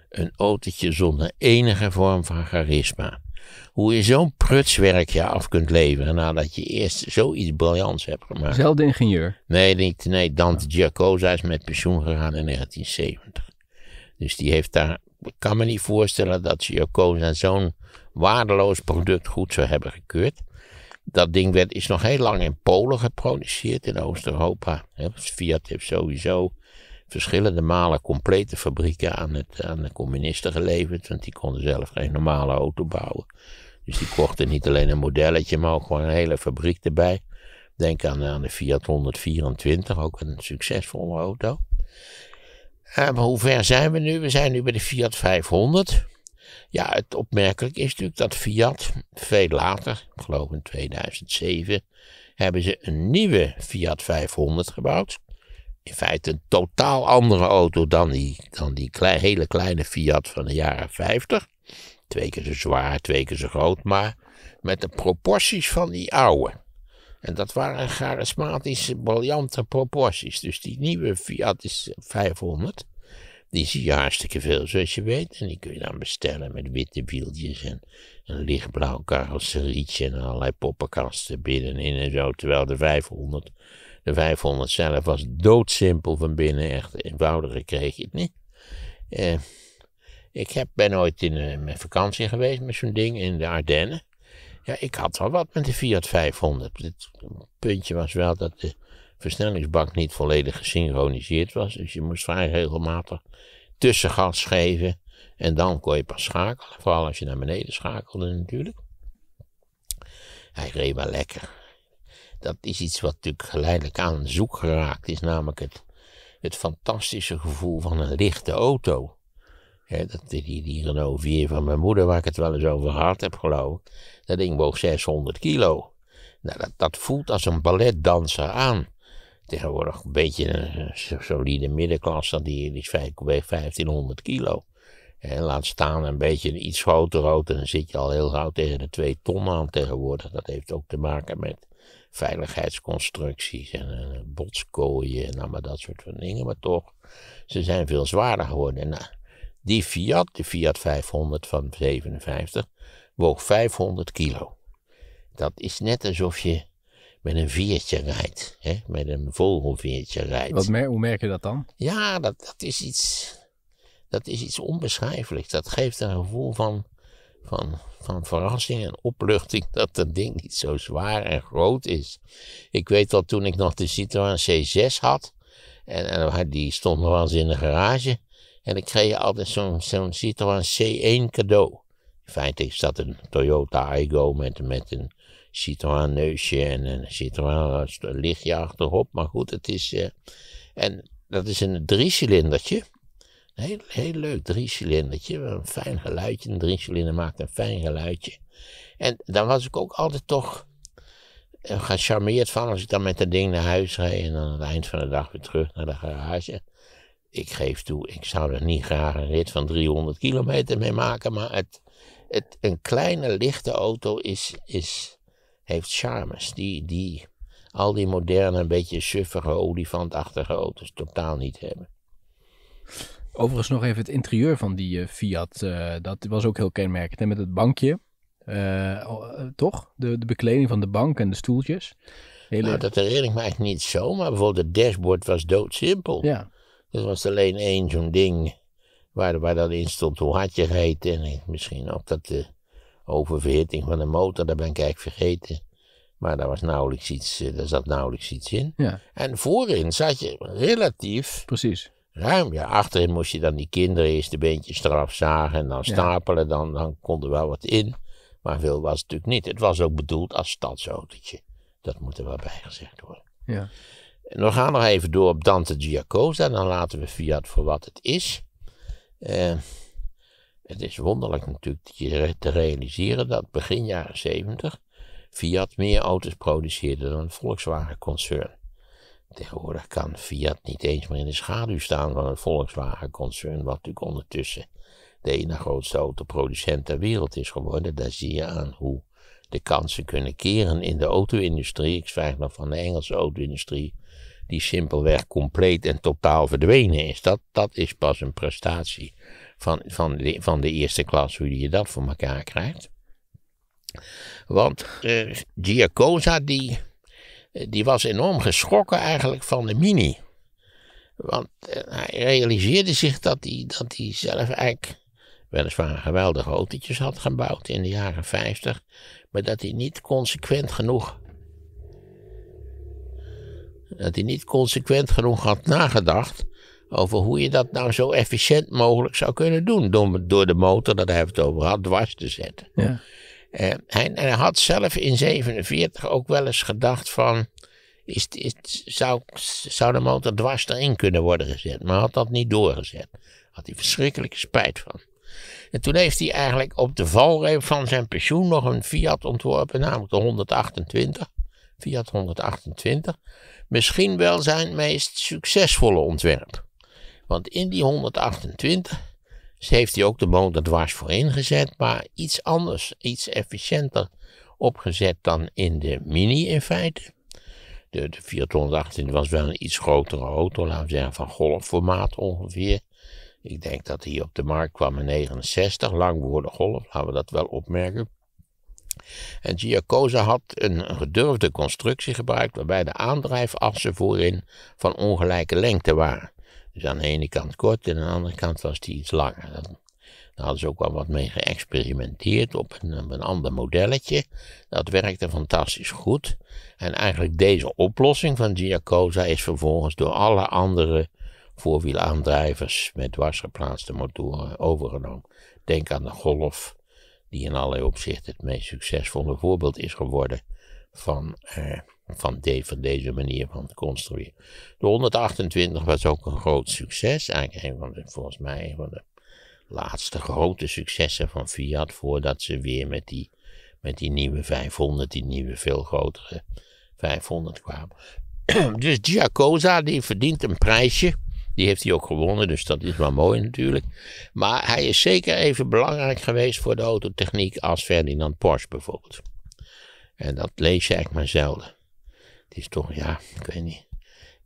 een autootje zonder enige vorm van charisma. Hoe je zo'n prutswerkje af kunt leveren nadat je eerst zoiets briljants hebt gemaakt. Zelfde ingenieur? Nee, niet, nee Dante Giacosa is met pensioen gegaan in 1970. Dus die heeft daar, ik kan me niet voorstellen dat Giacosa zo'n waardeloos product goed zou hebben gekeurd. Dat ding werd, is nog heel lang in Polen geproduceerd, in Oost-Europa. Fiat heeft sowieso verschillende malen complete fabrieken aan, het, aan de communisten geleverd. Want die konden zelf geen normale auto bouwen. Dus die kochten niet alleen een modelletje, maar ook gewoon een hele fabriek erbij. Denk aan, aan de Fiat 124, ook een succesvolle auto. Eh, maar hoe ver zijn we nu? We zijn nu bij de Fiat 500. Ja, het opmerkelijk is natuurlijk dat Fiat veel later, ik geloof in 2007, hebben ze een nieuwe Fiat 500 gebouwd in feite een totaal andere auto dan die, dan die hele kleine Fiat van de jaren 50. Twee keer zo zwaar, twee keer zo groot, maar met de proporties van die oude. En dat waren charismatische, briljante proporties. Dus die nieuwe Fiat is 500. Die zie je hartstikke veel, zoals je weet. En die kun je dan bestellen met witte wieltjes en een lichtblauw carrosserietje en allerlei poppenkasten binnenin en zo. Terwijl de 500 de 500 zelf was doodsimpel van binnen, echt eenvoudiger kreeg je het niet. Eh, ik heb, ben ooit in eh, mijn vakantie geweest met zo'n ding in de Ardennen. Ja, ik had wel wat met de Fiat 500. Het puntje was wel dat de versnellingsbak niet volledig gesynchroniseerd was. Dus je moest vrij regelmatig tussengas geven. En dan kon je pas schakelen. Vooral als je naar beneden schakelde natuurlijk. Hij reed wel lekker dat is iets wat natuurlijk geleidelijk aan zoek geraakt is, namelijk het, het fantastische gevoel van een lichte auto. dat, die, die Renault 4 van mijn moeder, waar ik het wel eens over gehad heb, geloof ik, dat ding woog 600 kilo. Nou, dat, dat voelt als een balletdanser aan. Tegenwoordig een beetje een solide middenklasse, die, die weegt 1500 kilo. En laat staan een beetje een iets groter auto, dan zit je al heel gauw tegen de 2 ton aan tegenwoordig. Dat heeft ook te maken met veiligheidsconstructies en uh, botskooien en allemaal dat soort van dingen. Maar toch, ze zijn veel zwaarder geworden. Nou, die Fiat, de Fiat 500 van 57, woog 500 kilo. Dat is net alsof je met een veertje rijdt, hè? met een vogelveertje rijdt. Wat mer hoe merk je dat dan? Ja, dat, dat, is iets, dat is iets onbeschrijfelijks. Dat geeft een gevoel van van, van verrassing en opluchting dat dat ding niet zo zwaar en groot is. Ik weet dat toen ik nog de Citroën C6 had, en, en die stond nog wel eens in de garage, en ik kreeg altijd zo'n Citroën C1 cadeau. In feite is dat een Toyota Igo met, met een Citroën neusje en een Citroën lichtje achterop, maar goed, het is... Eh, en dat is een driecilindertje. Heel, heel leuk, drie cilindertje. Een fijn geluidje. Een drie maakt een fijn geluidje. En dan was ik ook altijd toch eh, gecharmeerd van als ik dan met dat ding naar huis reed. En dan aan het eind van de dag weer terug naar de garage. Ik geef toe, ik zou er niet graag een rit van 300 kilometer mee maken. Maar het, het, een kleine lichte auto is, is, heeft charmes. Die, die al die moderne, een beetje suffige, olifantachtige auto's totaal niet hebben. Overigens nog even het interieur van die eh, Fiat. Eh, dat was ook heel kenmerkend. en Met het bankje. Eh, toch? De, de bekleding van de bank en de stoeltjes. Nou, dat herinner ik me niet zo. Maar bijvoorbeeld het dashboard was doodsimpel. Ja. Er was alleen één zo'n ding waar, waar dat in stond hoe had je reed. En misschien ook dat de oververhitting van de motor, Daar ben ik eigenlijk vergeten. Maar daar, was nauwelijks iets, daar zat nauwelijks iets in. Ja. En voorin zat je relatief... Precies ruim. Ja, achterin moest je dan die kinderen eerst de beentjes eraf zagen en dan stapelen. Dan, dan kon er wel wat in. Maar veel was natuurlijk niet. Het was ook bedoeld als stadsautootje. Dat moet er wel bij gezegd worden. Ja. En we gaan nog even door op Dante Giacosa. Dan laten we Fiat voor wat het is. Eh, het is wonderlijk natuurlijk te realiseren dat begin jaren 70 Fiat meer auto's produceerde dan een Volkswagen-concern. Tegenwoordig kan Fiat niet eens meer in de schaduw staan van het Volkswagen-concern, wat natuurlijk ondertussen de ene grootste autoproducent ter wereld is geworden. Daar zie je aan hoe de kansen kunnen keren in de auto-industrie. Ik zwijg nog van de Engelse auto-industrie, die simpelweg compleet en totaal verdwenen is. Dat, dat is pas een prestatie van, van, de, van de eerste klas, hoe je dat voor elkaar krijgt. Want eh, Giacosa, die eh, die was enorm geschrokken eigenlijk van de Mini. Want eh, hij realiseerde zich dat hij, dat hij zelf eigenlijk weliswaar geweldige autootjes had gebouwd in de jaren 50, maar dat hij niet consequent genoeg dat hij niet consequent genoeg had nagedacht over hoe je dat nou zo efficiënt mogelijk zou kunnen doen. Door, door de motor, dat hij het over had, dwars te zetten. Ja. Eh, hij had zelf in 1947 ook wel eens gedacht van, is, is, zou, zou de motor dwars erin kunnen worden gezet, maar had dat niet doorgezet. Had hij verschrikkelijke spijt van. En toen heeft hij eigenlijk op de valreep van zijn pensioen nog een Fiat ontworpen, namelijk de 128. Fiat 128. Misschien wel zijn meest succesvolle ontwerp. Want in die 128 ze dus heeft hij ook de motor dwars voor ingezet, maar iets anders, iets efficiënter opgezet dan in de Mini in feite. De, de 418 was wel een iets grotere auto, laten we zeggen van golfformaat ongeveer. Ik denk dat hij op de markt kwam in 69, lang worden golf, laten we dat wel opmerken. En Giacosa had een gedurfde constructie gebruikt waarbij de aandrijfassen voorin van ongelijke lengte waren. Dus aan de ene kant kort en aan de andere kant was die iets langer. Dan, daar hadden ze ook wel wat mee geëxperimenteerd op een, op een ander modelletje. Dat werkte fantastisch goed. En eigenlijk deze oplossing van Giacosa is vervolgens door alle andere voorwielaandrijvers met dwarsgeplaatste motoren overgenomen. Denk aan de Golf, die in allerlei opzichten het meest succesvolle voorbeeld is geworden van... Eh, van, van deze manier van construeren. De 128 was ook een groot succes. Eigenlijk een van de, volgens mij een van de laatste grote successen van Fiat. Voordat ze weer met die, met die nieuwe 500, die nieuwe veel grotere 500 kwamen. [CLEARS THROAT] dus Giacosa die verdient een prijsje. Die heeft hij ook gewonnen, dus dat is wel mooi natuurlijk. Maar hij is zeker even belangrijk geweest voor de autotechniek als Ferdinand Porsche bijvoorbeeld. En dat lees je eigenlijk maar zelden. Het is toch, ja, ik weet niet.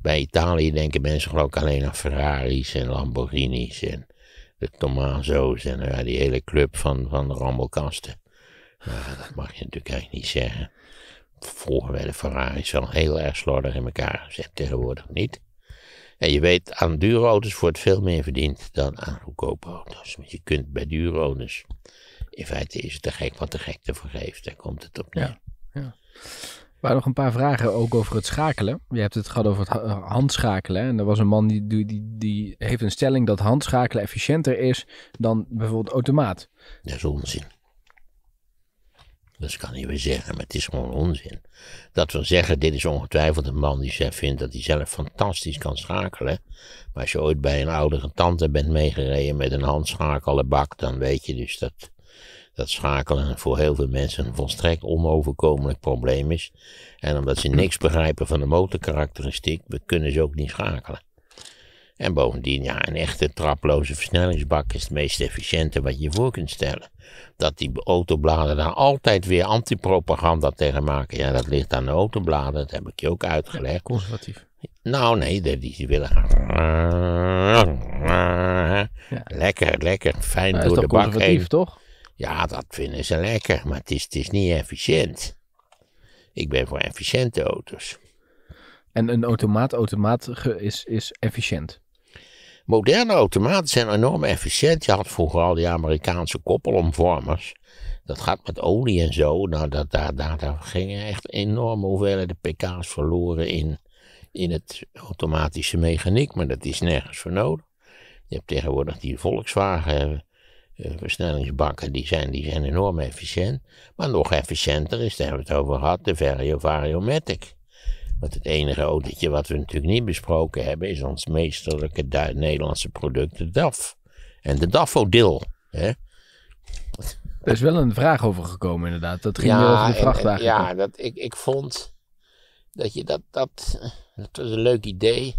Bij Italië denken mensen geloof ik alleen aan Ferraris en Lamborghinis en de Tomazo's en ja, eh, die hele club van, van de rambokasten. Maar dat mag je natuurlijk eigenlijk niet zeggen. Vroeger werden Ferraris wel heel erg slordig in elkaar gezet, tegenwoordig niet. En je weet, aan dure auto's wordt veel meer verdiend dan aan goedkope auto's. Want je kunt bij dure auto's, in feite is het te gek wat de gek ervoor geeft, daar komt het op neer. ja waren nog een paar vragen ook over het schakelen. Je hebt het gehad over het eh, handschakelen. En er was een man die, die, die heeft een stelling dat handschakelen efficiënter is dan bijvoorbeeld automaat. Dat is onzin. Dat kan je weer zeggen, maar het is gewoon onzin. Dat wil zeggen, dit is ongetwijfeld een man die vindt dat hij zelf fantastisch kan schakelen. Maar als je ooit bij een oudere tante bent meegereden met een handschakelenbak, dan weet je dus dat dat schakelen voor heel veel mensen een volstrekt onoverkomelijk probleem is. En omdat ze niks begrijpen van de motorkarakteristiek, kunnen ze ook niet schakelen. En bovendien, ja, een echte traploze versnellingsbak is het meest efficiënte wat je voor kunt stellen. Dat die autobladen daar altijd weer antipropaganda tegen maken, ja, dat ligt aan de autobladen, dat heb ik je ook uitgelegd. conservatief. Nou, nee, die, die willen gaan. Lekker, lekker, fijn nou, door de bak heen. toch? Ja, dat vinden ze lekker, maar het is, het is niet efficiënt. Ik ben voor efficiënte auto's. En een automaat-automaat is, is efficiënt? Moderne automaten zijn enorm efficiënt. Je had vroeger al die Amerikaanse koppelomvormers. Dat gaat met olie en zo. Nou, dat, daar, daar, daar gingen echt enorme hoeveelheden pk's verloren in, in het automatische mechaniek. Maar dat is nergens voor nodig. Je hebt tegenwoordig die Volkswagen versnellingsbakken die zijn, die zijn enorm efficiënt. Maar nog efficiënter is, daar hebben we het over gehad, de Vario Variomatic. Want het enige autootje wat we natuurlijk niet besproken hebben, is ons meesterlijke Nederlandse product, de DAF. En de DAFodil. Hè? Er is wel een vraag over gekomen, inderdaad. Dat ging ja, over de vrachtwagen. ja, dat, ik, ik vond dat je dat, dat. Dat was een leuk idee.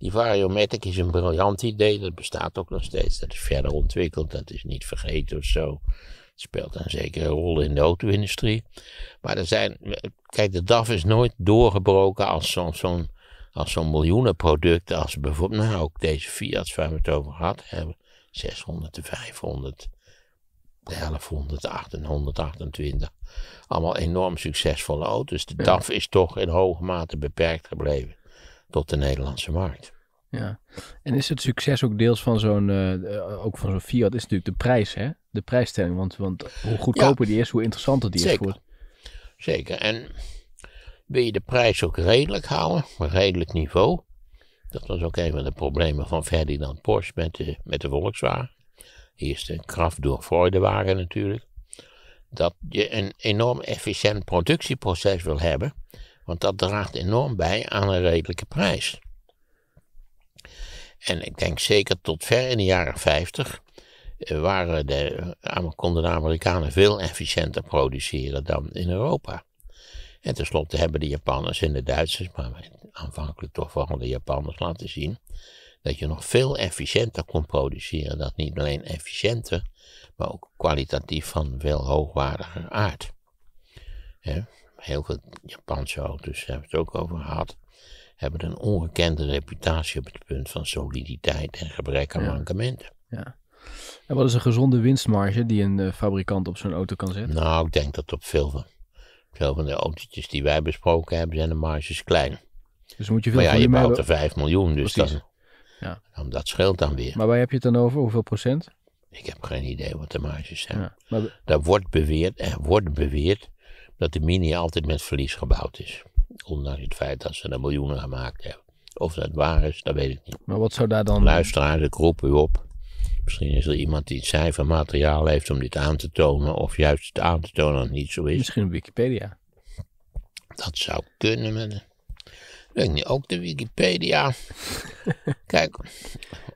Die variomatic is een briljant idee, dat bestaat ook nog steeds. Dat is verder ontwikkeld, dat is niet vergeten of zo. Het speelt een zekere rol in de auto-industrie. Maar er zijn, kijk, de DAF is nooit doorgebroken als zo'n miljoenen als als bijvoorbeeld, nou ook deze Fiat's waar we het over gehad hebben, 600, 500, 1100, 828. Allemaal enorm succesvolle auto's. De DAF is toch in hoge mate beperkt gebleven tot de Nederlandse markt. Ja, en is het succes ook deels van zo'n, uh, ook van zo'n Fiat, is natuurlijk de prijs, hè? De prijsstelling, want, want hoe goedkoper die is, hoe interessanter die is voor Zeker, en wil je de prijs ook redelijk houden, een redelijk niveau. Dat was ook een van de problemen van Ferdinand Porsche met de, met de Volkswagen. Eerst de kracht door Freudewagen natuurlijk. Dat je een enorm efficiënt productieproces wil hebben. Want dat draagt enorm bij aan een redelijke prijs. En ik denk zeker tot ver in de jaren 50 eh, waren de, eh, konden de Amerikanen veel efficiënter produceren dan in Europa. En tenslotte hebben de Japanners en de Duitsers, maar aanvankelijk toch vooral de Japanners laten zien dat je nog veel efficiënter kon produceren. Dat niet alleen efficiënter, maar ook kwalitatief van veel hoogwaardiger aard. Ja heel veel Japanse auto's, hebben het ook over gehad, hebben een ongekende reputatie op het punt van soliditeit en gebrek aan mankementen. Ja. En wat is een gezonde winstmarge die een eh, fabrikant op zo'n auto kan zetten? Nou, ik denk dat op veel van, veel van de autootjes die wij besproken hebben, zijn de marges klein. Dus moet je veel maar ja, je bouwt er 5 miljoen, dus ja. dan, dat scheelt dan weer. Maar waar heb je het dan over? Hoeveel procent? Ik heb geen idee wat de marges zijn. Ja, maar... Daar wordt beweerd, er wordt beweerd dat de Mini altijd met verlies gebouwd is. Ondanks het feit dat ze er miljoenen gemaakt hebben. Of dat waar is, dat weet ik niet. Maar wat zou daar dan... Luisteraars, ik roep u op. Misschien is er iemand die het cijfermateriaal heeft om dit aan te tonen. Of juist het aan te tonen dat het niet zo is. Misschien Wikipedia. Dat zou kunnen. Maar... Denk niet ook de Wikipedia. [LAUGHS] Kijk,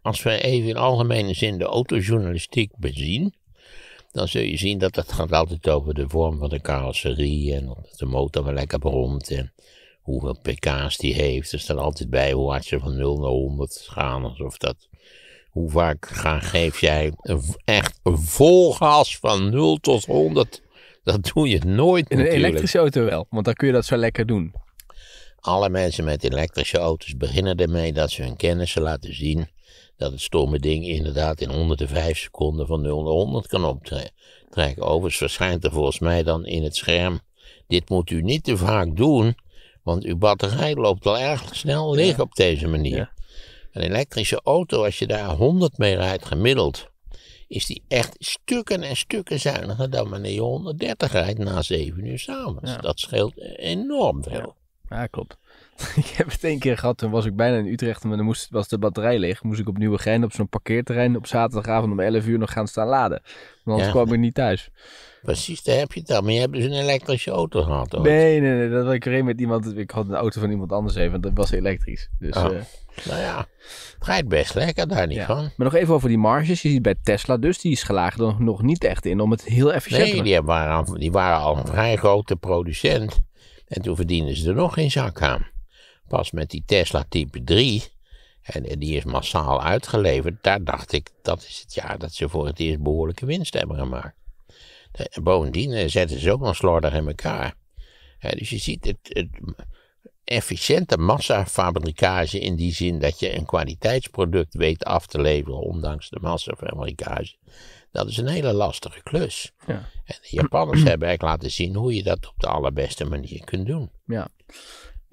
als we even in algemene zin de autojournalistiek bezien dan zul je zien dat het gaat altijd over de vorm van de carrosserie en of de motor wel lekker bromt en hoeveel pk's die heeft. Er staat altijd bij hoe hard ze van 0 naar 100 gaan, of dat... Hoe vaak geef jij echt vol gas van 0 tot 100? Dat doe je nooit In een elektrische auto wel, want dan kun je dat zo lekker doen. Alle mensen met elektrische auto's beginnen ermee dat ze hun kennis laten zien dat het stomme ding inderdaad in 105 seconden van 0 naar 100 kan optrekken. Overigens verschijnt er volgens mij dan in het scherm, dit moet u niet te vaak doen, want uw batterij loopt al erg snel leeg op deze manier. Een elektrische auto, als je daar 100 mee rijdt gemiddeld, is die echt stukken en stukken zuiniger dan wanneer je 130 rijdt na 7 uur s'avonds. Ja. Dat scheelt enorm veel. Ja, klopt. [LAUGHS] ik heb het één keer gehad, toen was ik bijna in Utrecht, maar dan moest, was de batterij leeg. Moest ik opnieuw beginnen op zo'n parkeerterrein op zaterdagavond om 11 uur nog gaan staan laden. Want anders kwam ik niet thuis. Precies, daar heb je het dan. Maar je hebt dus een elektrische auto gehad, hoor. Nee, nee, nee. Dat had ik alleen met iemand. Ik had een auto van iemand anders even, want dat was elektrisch. Dus, oh. eh, nou ja, het rijdt best lekker daar niet van. Maar nog even over die marges. Je ziet bij Tesla dus, die is er nog niet echt in om het heel efficiënt te Nee, die waren, al, een vrij grote producent. En toen verdienen ze er nog geen zak aan pas met die Tesla Type 3, en, die is massaal uitgeleverd, daar dacht ik dat is het jaar dat ze voor het eerst behoorlijke winst hebben gemaakt. En bovendien eh, zetten ze ook nog slordig in elkaar. dus je ziet het, het efficiënte massafabrikage in die zin dat je een kwaliteitsproduct weet af te leveren, ondanks de massafabrikage. Dat is een hele lastige klus. Ja. En de Japanners hebben eigenlijk laten zien hoe je dat op de allerbeste manier kunt doen. Ja.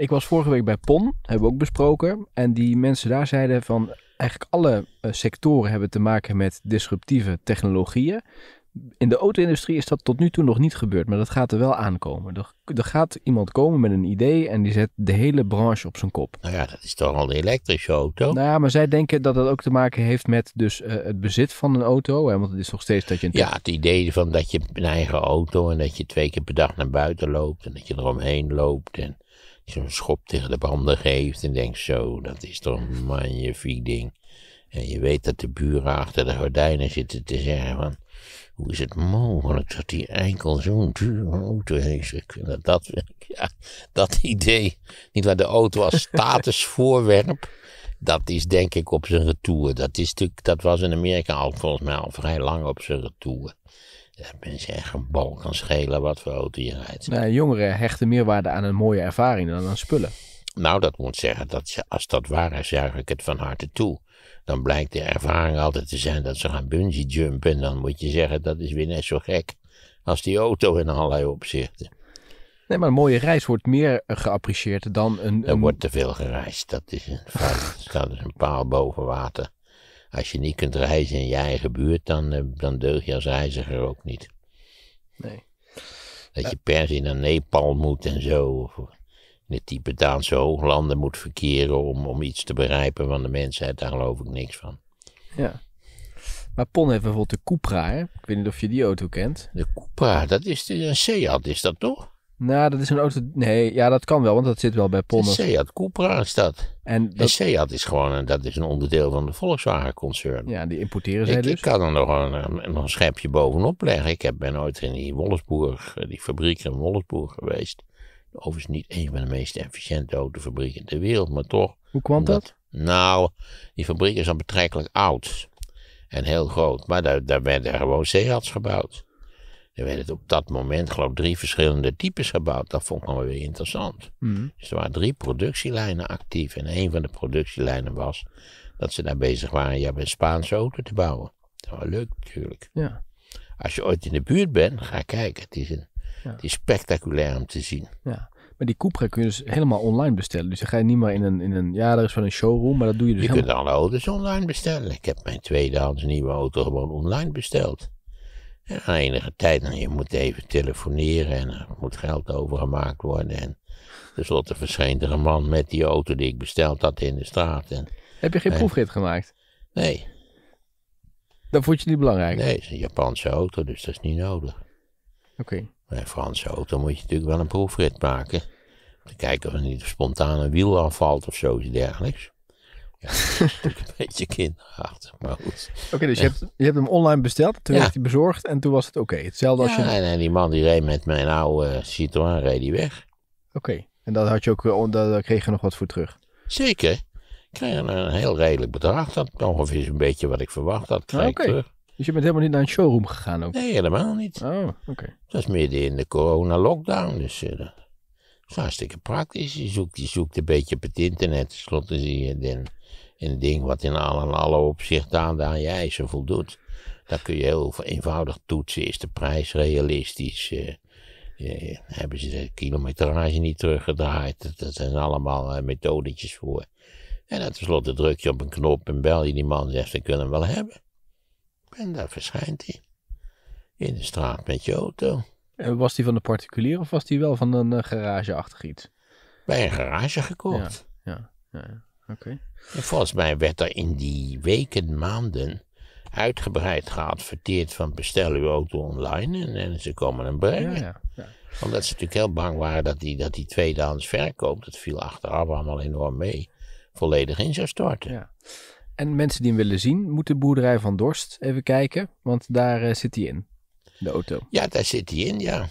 Ik was vorige week bij PON, hebben we ook besproken. En die mensen daar zeiden van eigenlijk alle eh, sectoren hebben te maken met disruptieve technologieën. In de auto-industrie is dat tot nu toe nog niet gebeurd, maar dat gaat er wel aankomen. Er, er, gaat iemand komen met een idee en die zet de hele branche op zijn kop. Nou ja, dat is toch al de elektrische auto? Nou ja, maar zij denken dat dat ook te maken heeft met dus, eh, het bezit van een auto. Hè? Want het is nog steeds dat je... Een ja, het idee van dat je een eigen auto en dat je twee keer per dag naar buiten loopt en dat je eromheen loopt. En zo'n schop tegen de banden geeft en denkt zo, dat is toch een magnifiek ding. En je weet dat de buren achter de gordijnen zitten te zeggen van, hoe is het mogelijk dat die enkel zo'n dure auto heeft? Ik dat, dat, [LAUGHS] ja, dat idee, niet waar de auto als [LAUGHS] statusvoorwerp, dat is denk ik op zijn retour. Dat, is natuurlijk, dat was in Amerika al volgens mij al vrij lang op zijn retour mensen echt een bal kan schelen wat voor auto je rijdt. Nee, jongeren hechten meer waarde aan een mooie ervaring dan aan spullen. Nou, dat moet zeggen dat als dat waar is, juich ik het van harte toe. Dan blijkt de ervaring altijd te zijn dat ze gaan bungee jumpen. En dan moet je zeggen dat is weer net zo gek als die auto in allerlei opzichten. Nee, maar een mooie reis wordt meer geapprecieerd dan een. Er wordt te veel gereisd, dat is een dus een paal boven water als je niet kunt reizen in je eigen buurt, dan, eh, dan deug je als reiziger ook niet. Nee. Dat je per se naar Nepal moet en zo, of in de Tibetaanse hooglanden moet verkeren om, om iets te begrijpen van de mensheid, daar geloof ik niks van. Ja. Maar Pon heeft bijvoorbeeld de Cupra, Ik weet niet of je die auto kent. De Cupra, dat is een Seat, is dat toch? Nou, dat is een auto... Nee, ja, dat kan wel, want dat zit wel bij De Seat Cupra is dat. En, dat... Seat is gewoon een, dat is een onderdeel van de Volkswagen-concern. Ja, die importeren zij dus. Ik kan er nog een, eh, een schepje bovenop leggen. Ik heb, ben ooit in die Wolfsburg, eh, die fabriek in Wollensburg geweest. Overigens niet een van de meest efficiënte autofabrieken ter wereld, maar toch. Hoe kwam dat? Nou, die fabriek is al betrekkelijk oud en heel groot. Maar daar, daar werden gewoon Seats gebouwd. Er werden op dat moment, geloof ik, drie verschillende types gebouwd. Dat vond ik wel weer interessant. Mhm. Dus er waren drie productielijnen actief. En een van de productielijnen was dat ze daar bezig waren ja, een Spaanse auto te bouwen. Dat was leuk natuurlijk. Ja. Als je ooit in de buurt bent, ga kijken. Het is, het is spectaculair om te zien. Ja. Maar die Cupra kun je dus helemaal online bestellen. Dus dan ga je niet meer in een, in een ja, er is wel een showroom, maar dat doe je dus Je kunt alle auto's online bestellen. Ik heb mijn tweedehands nieuwe auto gewoon online besteld. Ja, enige tijd, en je moet even telefoneren en er moet geld overgemaakt worden. En tenslotte verscheen er een man met die auto die ik besteld had in de straat. En, Heb je geen proefrit gemaakt? Nee. Dat vond je niet belangrijk? Nee, het is een Japanse auto, dus dat is niet nodig. Oké. Bij een Franse auto moet je natuurlijk wel een proefrit maken. Om te kijken of er niet spontaan een wiel afvalt of zoiets dergelijks. [LAUGHS] een beetje kinderachtig, maar goed. Oké, dus je, hebt, je hebt hem online besteld, toen werd hij bezorgd en toen was het oké. Hetzelfde als je... Nee, nee, die man die reed met mijn oude eh, Citroën, reed die weg. Oké, en dat had je ook, eh, daar kreeg je nog wat voor terug? Zeker. Ik kreeg een, heel redelijk bedrag. Dat ongeveer is een beetje wat ik verwacht had, kreeg ah, terug. Dus je bent helemaal niet naar een showroom gegaan ook? Nee, helemaal niet. Oh, oké. Dat is midden in de corona-lockdown, dus uh, dat is hartstikke praktisch. Je zoekt, je zoekt een beetje op het internet, tenslotte zie je dan een ding wat in alle alle opzichten aan, aan je eisen voldoet. Dat kun je heel eenvoudig toetsen. Is de prijs realistisch? Eh, eh, hebben ze de kilometrage niet teruggedraaid? Dat zijn allemaal eh, methodetjes voor. En tenslotte druk je op een knop en bel je die man zegt, we kunnen hem wel hebben. En daar verschijnt hij. In de straat met je auto. En was die van de particulier of was die wel van een garageachtig iets? Bij een garage gekocht. ja, ja. En volgens mij werd er in die weken, maanden uitgebreid geadverteerd van bestel uw auto online en, ze komen hem brengen. Ja, ja, Omdat ze natuurlijk heel bang waren dat die, dat die tweedehands verkoop, dat viel achteraf allemaal enorm mee, volledig in zou storten. En mensen die hem willen zien, moeten boerderij van Dorst even kijken, want daar eh, zit hij in, de auto. Ja, daar zit hij in, ja.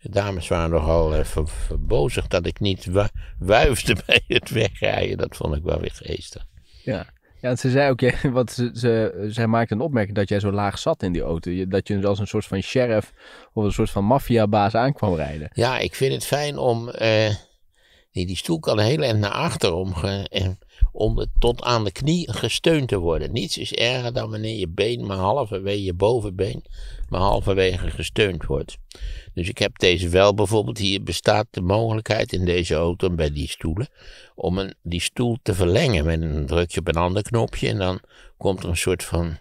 De dames waren nogal ver, verbozigd dat ik niet wuifde [LAUGHS] bij het wegrijden. Dat vond ik wel weer geestig. Ja, ja, ze zei ook, [LAUGHS] ze, ze, zij maakte een opmerking dat jij zo laag zat in die auto. Dat je dus als een soort van sheriff of een soort van maffiabaas aankwam rijden. Ja, ik vind het fijn om. die, eh, die stoel kan heel erg naar achter om om tot aan de knie gesteund te worden. Niets is erger dan wanneer je been maar halverwege je bovenbeen, maar halverwege gesteund wordt. Dus ik heb deze wel bijvoorbeeld. Hier bestaat de mogelijkheid in deze auto en bij die stoelen om een, die stoel te verlengen met een drukje op een ander knopje en dan komt er een soort van,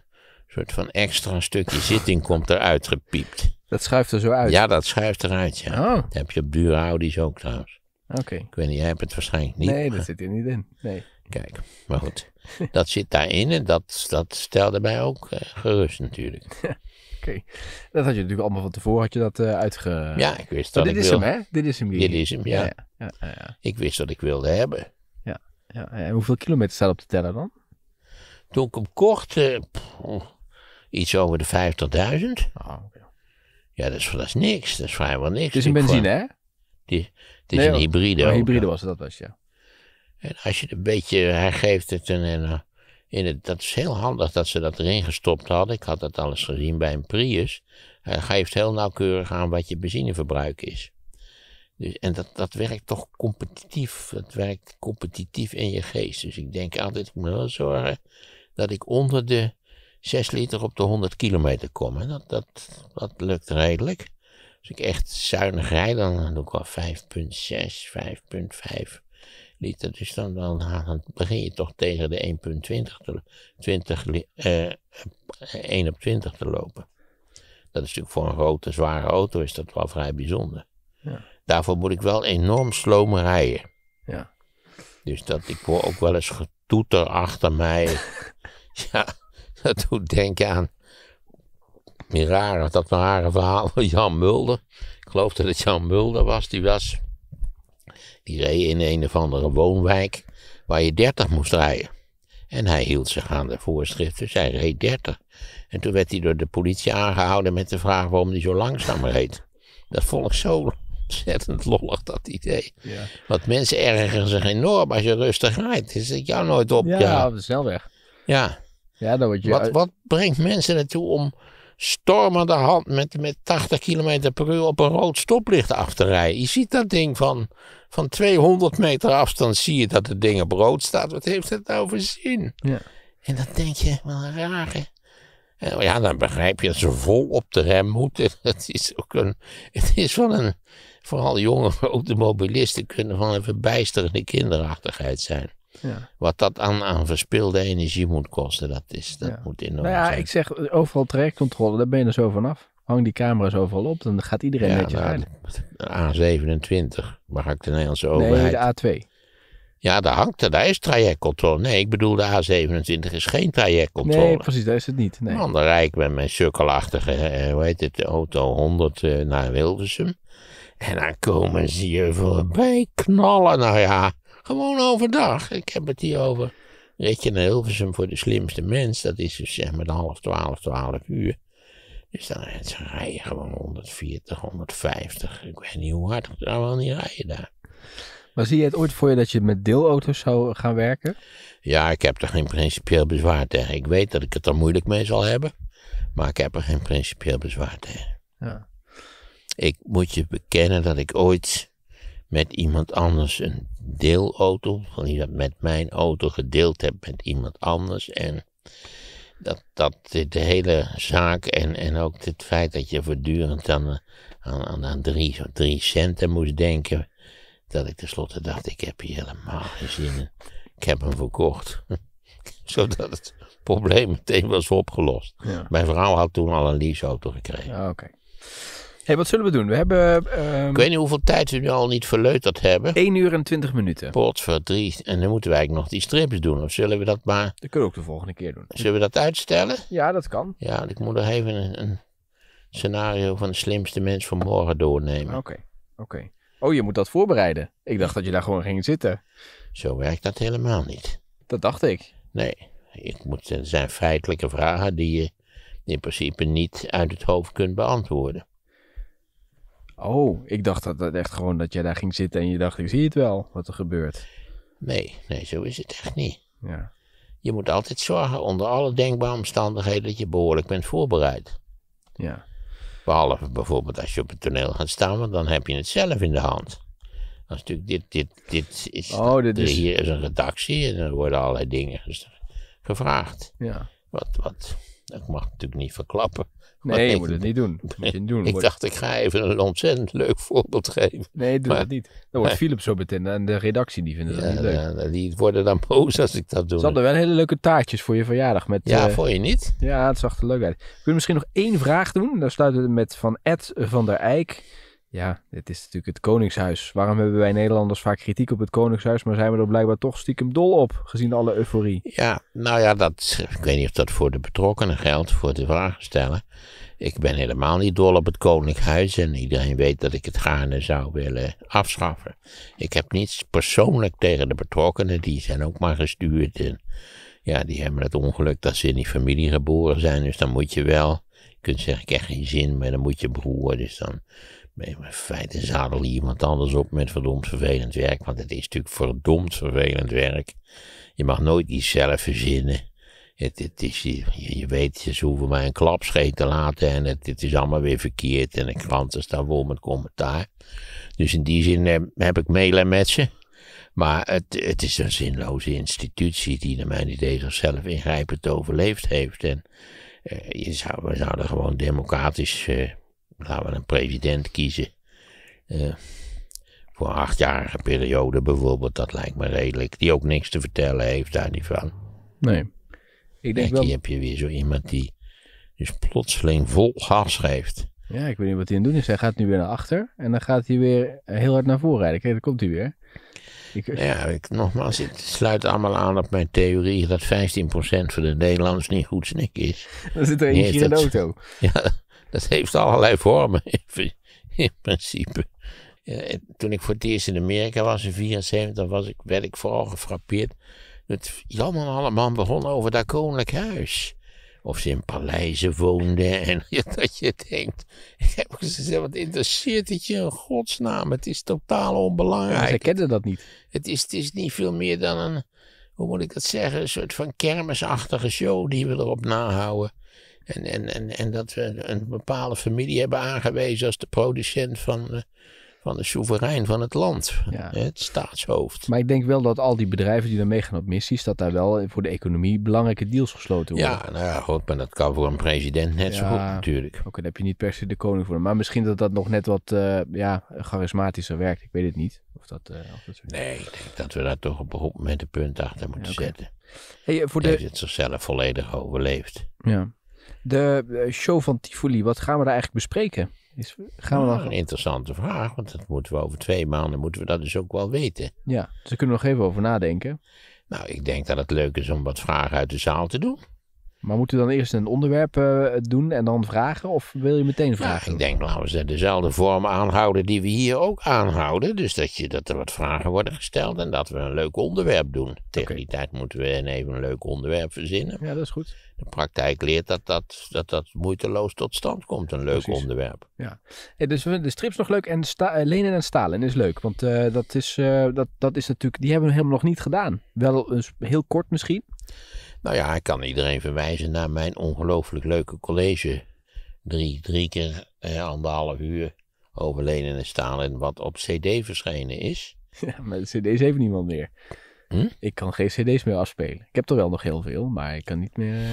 soort van extra stukje zitting komt eruit gepiept. Dat schuift er zo uit? Ja, dat schuift eruit, ja. Oh. Dat heb je op dure Audi's ook trouwens. Oké. Ik weet niet, jij hebt het waarschijnlijk niet. Nee, dat zit er niet in. Nee. Kijk, maar goed. dat zit daarin en dat, dat stelde mij ook eh, gerust natuurlijk. [LAUGHS] Oké. Dat had je natuurlijk allemaal van tevoren had je dat uh, uitge... Ja, ik wist dat dit ik is hem, hè? Dit is hem Dit is hem, ja. Ja, ja, Ik wist wat ik wilde hebben. Ja, ja. En hoeveel kilometer staat op de teller dan? Toen ik hem kocht, eh, iets over de 50.000. Ah, oh, Ja, dat is, dat is niks. Dat is vrijwel niks. Het is een benzine, hè? Het is, nee, een oh. hybride. Een oh, hybride was het, dat was ja. En als je een beetje, hij geeft het een. Eh, eh, in het, dat is heel handig dat ze dat erin gestopt hadden. Ik had dat alles gezien bij een Prius. Hij geeft heel nauwkeurig aan wat je benzineverbruik is. Dus, en dat, dat werkt toch competitief. Dat werkt competitief in je geest. Dus ik denk altijd, ik moet wel zorgen dat ik onder de 6 liter op de 100 kilometer kom. En dat, dat, dat lukt redelijk. Als ik echt zuinig rijd, dan doe ik wel 5,6, 5,5 liter. Dus dan, begin je toch tegen de 1,20 20, eh, 1 eh, op 20 te lopen. Dat is natuurlijk voor een grote, zware auto is dat wel vrij bijzonder. Ja. Daarvoor moet ik wel enorm sloom rijden. Ja. Dus dat, ik hoor ook wel eens getoeter achter mij. [LAUGHS] ja, dat doet denken aan rare, dat rare verhaal van Jan Mulder. Ik geloof dat het Jan Mulder was. Die was die reed in een of andere woonwijk waar je 30 moest rijden. En hij hield zich aan de voorschriften, dus hij reed 30. En toen werd hij door de politie aangehouden met de vraag waarom hij zo langzaam reed. Dat vond ik zo ontzettend lollig, dat idee. Ja. Want mensen ergeren zich enorm als je rustig rijdt. Is het jou nooit op? Ja, ja. de snelweg. Ja. ja dan word je... wat, wat brengt mensen ertoe om stormende hand met, met 80 km per uur op een rood stoplicht af te rijden? Je ziet dat ding van van 200 meter afstand zie je dat het ding op rood staat. Wat heeft het nou voor zin? Ja. En dan denk je, wat een rare. Oh ja, dan begrijp je dat ze vol op de rem moeten. [LAUGHS] Het is ook een, het is van een, vooral jonge automobilisten kunnen van een verbijsterende kinderachtigheid zijn. Ja. Wat dat aan, aan verspilde energie moet kosten, dat, is, dat moet enorm nou ja, ik zeg overal trajectcontrole, daar ben je dus er zo vanaf hang die camera's overal op, dan gaat iedereen ja, netjes nou, A27, waar ik de Nederlandse overheid? Nee, de A2. Ja, daar hangt er, daar is trajectcontrole. Nee, ik bedoel, de A27 is geen trajectcontrole. Nee, precies, daar is het niet. Nee. Man, dan ik met mijn sukkelachtige, eh, hoe heet het, auto 100 eh, naar Wildersum. En dan komen ze je voorbij knallen. Nou ja, gewoon overdag. Ik heb het hier over. Ritje naar Hilversum voor de slimste mens, dat is dus zeg maar de half twaalf, twaalf uur. Dus dan ze rijden gewoon 140, 150. Ik weet niet hoe hard ik daar wel niet rijden daar. Maar zie je het ooit voor je dat je met deelauto's zou gaan werken? Ja, ik heb er geen principieel bezwaar tegen. Ik weet dat ik het er moeilijk mee zal hebben. Maar ik heb er geen principieel bezwaar tegen. Ja. Ik moet je bekennen dat ik ooit met iemand anders een deelauto, van die dat met mijn auto gedeeld heb met iemand anders. En dat, dat de hele zaak en, en ook het feit dat je voortdurend eh, aan, aan, aan drie, drie centen moest denken, dat ik tenslotte dacht, ik heb hier helemaal geen zin in. Ik heb hem verkocht. [LAUGHS] Zodat het probleem meteen was opgelost. Mijn vrouw had toen al een leaseauto gekregen. Ja, oké hey, wat zullen we doen? We hebben... Ehm, ik weet niet hoeveel tijd we nu al niet verleuterd hebben. 1 uur en 20 minuten. Potverdrie. En dan moeten wij eigenlijk nog die strips doen. Of zullen we dat maar... Dat kunnen we ook de volgende keer doen. Zullen we dat uitstellen? Ja, dat kan. Ja, ik moet nog even een, een scenario van de slimste mens van morgen doornemen. Oké, oké. Oh, je moet dat voorbereiden. Ik dacht dat je daar gewoon ging zitten. Zo werkt dat helemaal niet. Dat dacht ik. Nee, het, moet, zijn feitelijke vragen die je in principe niet uit het hoofd kunt beantwoorden. Oh, ik dacht dat, dat echt gewoon dat jij daar ging zitten en je dacht, ik zie het wel, wat er gebeurt. Nee, nee, zo is het echt niet. Ja. Je moet altijd zorgen onder alle denkbare omstandigheden dat je behoorlijk bent voorbereid. Ja. Behalve bijvoorbeeld als je op het toneel gaat staan, want dan heb je het zelf in de hand. Als natuurlijk dit, dit, dit is, oh, dit is... Hier is een redactie en er worden allerlei dingen gevraagd. Ja. Wat, wat, dat mag natuurlijk niet verklappen. Nee, je moet het niet doen. [LAUGHS] Dat moet je niet doen. Ik dacht, ik ga even een ontzettend leuk voorbeeld geven. Nee, doe dat niet. Dan wordt Philip zo meteen en eh, de redactie, die vinden dat niet leuk. Ja, die worden dan boos als ik dat doe. Ze hadden wel hele leuke taartjes voor je verjaardag. Met, ja, uh, eh, voor je niet? Ja, het zag er leuk uit. Kunnen we misschien nog één vraag doen? Dan sluiten we met van Ed van der Eijk ja, het is natuurlijk het Koningshuis. Waarom hebben wij Nederlanders vaak kritiek op het Koningshuis, maar zijn we er blijkbaar toch stiekem dol op, gezien alle euforie? Ja, nou ja, dat, ik weet niet of dat voor de betrokkenen geldt, voor de vragen stellen. Ik ben helemaal niet dol op het Koninkhuis en iedereen weet dat ik het gaarne zou willen afschaffen. Ik heb niets persoonlijk tegen de betrokkenen, die zijn ook maar gestuurd. En ja, die hebben het ongeluk dat ze in die familie geboren zijn, dus dan moet je wel. Je kunt zeggen, ik heb geen zin, maar dan moet je broer, dus dan in feite zadel iemand anders op met verdomd vervelend werk, want het is natuurlijk verdomd vervelend werk. Je mag nooit iets zelf verzinnen. Het, het is, je, je, weet, ze hoeven mij een klapscheet te laten en het, het, is allemaal weer verkeerd en de kranten staan vol met commentaar. Dus in die zin eh, heb ik mailen met ze. Maar het, het is een zinloze institutie die naar mijn idee zichzelf ingrijpend overleefd heeft. En eh, je zou, we zouden gewoon democratisch... Eh, laten we een president kiezen. Eh, voor een achtjarige periode bijvoorbeeld, dat lijkt me redelijk. Die ook niks te vertellen heeft daar niet van. Nee. Ik denk wel... Hier heb je weer zo iemand die dus plotseling vol gas geeft. Ja, ik weet niet wat hij aan het doen is. Hij gaat nu weer naar achter en dan gaat hij weer heel hard naar voren rijden. Kijk, daar komt hij weer. Ik... Ja, ik, nogmaals, het sluit allemaal aan op mijn theorie dat 15% van de Nederlanders niet goed snik is. [LAUGHS] Dan zit er eentje in de auto. [LAUGHS] Ja, dat heeft allerlei vormen [LAUGHS] in principe. Toen ik voor het eerst in Amerika was in 1974, was ik, werd ik vooral gefrappeerd. Het jammer allemaal begonnen over dat koninklijk huis. Of ze in paleizen woonden en [LAUGHS] dat je denkt. Ik heb gezegd, wat interesseert het je in godsnaam? Het is totaal onbelangrijk. Ja, ze kenden dat niet. Het is, het is niet veel meer dan een, hoe moet ik dat zeggen, een soort van kermisachtige show die we erop nahouden. En, en, en, en dat we een bepaalde familie hebben aangewezen als de producent van, eh, van de soeverein van het land, het staatshoofd. Maar ik denk wel dat al die bedrijven die daarmee meegaan op missies, dat daar wel voor de economie belangrijke deals gesloten worden. Ja, nou ja, goed, maar dat kan voor een president net zo goed natuurlijk. Oké, dan heb je niet per se de koning voor. Maar misschien dat dat nog net wat eh, ja, charismatischer werkt, ik weet het niet. Of dat, eh, of dat nee, ik denk dat we daar toch op een goed moment een punt achter moeten zetten. Hey, voor de... Heeft het zichzelf volledig overleefd. Ja. De eh, show van Tivoli, wat gaan we daar eigenlijk bespreken? Is, gaan we Een interessante vraag, want dat moeten we over twee maanden, moeten we dat dus ook wel weten. Ja, dus daar kunnen we nog even over nadenken. Nou, ik denk dat het leuk is om wat vragen uit de zaal te doen. Maar moeten we dan eerst een onderwerp eh, doen en dan vragen? Of wil je meteen nou, vragen? ik denk, laten we ze dezelfde vorm aanhouden die we hier ook aanhouden. Dus dat, je, dat er wat vragen worden gesteld en dat we een leuk onderwerp doen. Tegen die tijd moeten we even een leuk onderwerp verzinnen. Ja, dat is goed. De praktijk leert dat dat, dat, dat moeiteloos tot stand komt, een leuk onderwerp. Ja, en dus de strips nog leuk en eh, Lenen en Stalen is leuk. Want eh, dat, is, dat, dat is natuurlijk, die hebben we helemaal nog niet gedaan. Wel een heel kort misschien. Nou ja, ik kan iedereen verwijzen naar mijn ongelooflijk leuke college. Drie, drie keer eh, anderhalf uur overleden en wat op cd verschenen is. [LAUGHS] Ja, maar de cd's heeft niemand meer. Hm? Ik kan geen cd's meer afspelen. Ik heb er wel nog heel veel, maar ik kan niet meer... Eh,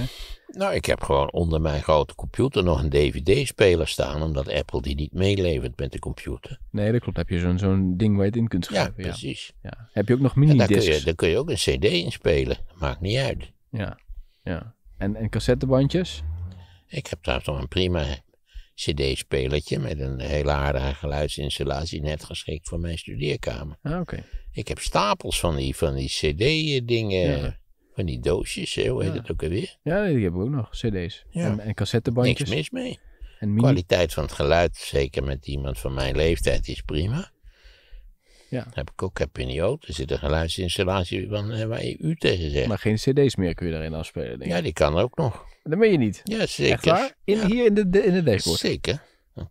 nou, ik heb gewoon onder mijn grote computer nog een dvd-speler staan, omdat Apple die niet meelevert met de computer. Nee, dat klopt. Heb je zo'n zo'n ding waar je het in kunt schrijven. Ja, precies. Ja. Heb je ook nog mini-discs? Ja, daar, kun je, kun je ook een cd in spelen. Maakt niet uit. Ja, ja. En, en cassettebandjes? Ik heb trouwens nog een prima cd-spelertje met een hele aardige geluidsinstallatie net geschikt voor mijn studeerkamer. Ah, oké. Ik heb stapels van die, van die cd-dingen, van die doosjes, hoe heet ja. dat ook alweer? Ja, die hebben ik ook nog, cd's. Ja. En, en cassettebandjes. Niks mis mee. En Kwaliteit van het geluid, zeker met iemand van mijn leeftijd, is prima. Ja. Heb ik ook, heb je niet ook. Er zit een geluidsinstallatie van, eh, waar je u tegen zegt. Maar geen cd's meer kun je daarin afspelen, denk ik. Ja, die kan ook nog. Dat ben je niet? Ja, zeker. In, Hier in de, in de dashboard? Zeker.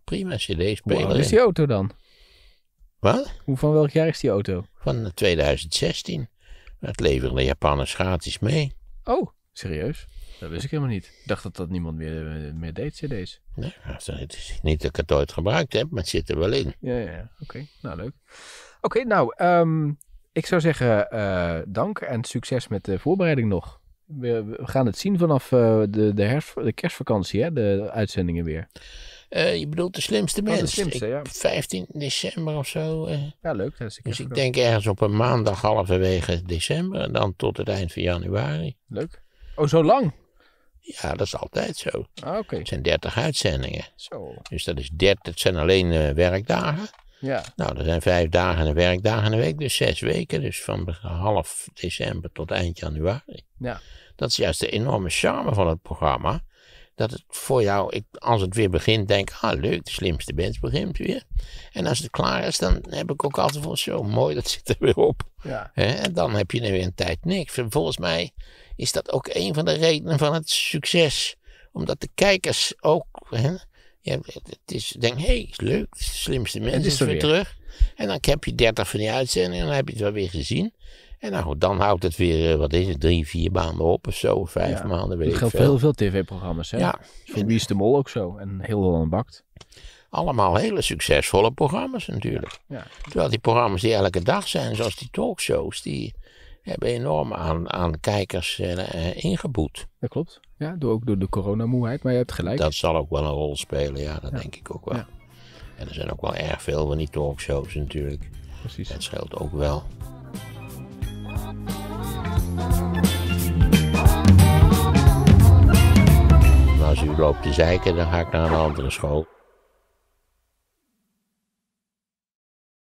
prima cd spelen Hoe is die auto dan? Wat? Hoe van welk jaar is die auto? Van 2016. Eh, het leveren de Japanners gratis mee. Oh, serieus? Dat wist ik helemaal niet. Ik dacht dat dat niemand meer, eh, meer deed, cd's. Nee, het is niet dat ik het ooit gebruikt heb, maar het zit er wel in. Ja, ja, ja. Oké. Nou, leuk. Oké, nou, ehm, ik zou zeggen eh, dank en succes met de voorbereiding nog. We, gaan het zien vanaf eh, de, de, de kerstvakantie, hè, de uitzendingen weer. Eh, je bedoelt de slimste mensen. Oh, de slimste, ja. 15 december of zo. ja, leuk. Dat is dus ik denk ergens op een maandag halverwege december en dan tot het eind van januari. Leuk. Oh, zo lang? Ja, dat is altijd zo. Ah, oké. Het zijn 30 uitzendingen. Zo. Dus dat is 30, het zijn alleen werkdagen. Ja. Nou, er zijn vijf dagen een werkdagen en een week, dus zes weken. Dus van half december tot eind januari. Ja. Dat is juist de enorme charme van het programma. Dat het voor jou, ik, als het weer begint, denk ah leuk, de slimste mens begint weer. En als het klaar is, dan heb ik ook altijd van zo mooi, dat zit er weer op. Ja. He, en dan heb je er weer een tijd niks. volgens mij is dat ook een van de redenen van het succes. Omdat de kijkers ook, ja, het is, denk, hé, hey, leuk, de slimste mensen is weer, terug. En dan heb je 30 van die uitzendingen en dan heb je het wel weer gezien. En nou dan houdt het weer, eh, wat is het, drie, vier maanden op of zo, vijf maanden, weet ik veel. Dat veel tv-programma's, hè? Ja. Voor Wie is de Mol ook zo en Heel veel Bakt. Allemaal hele succesvolle programma's natuurlijk. Ja, ja. Terwijl die programma's die elke dag zijn, zoals die talkshows, die hebben enorm aan, aan kijkers eh, eh, ingeboet. Dat klopt. Ja, door, ook door de coronamoeheid, maar je hebt gelijk. Dat zal ook wel een rol spelen, ja, dat denk ik ook wel. En er zijn ook wel erg veel van die talkshows natuurlijk. Precies. Dat scheelt ook wel. als u loopt te zeiken, dan ga ik naar een andere school.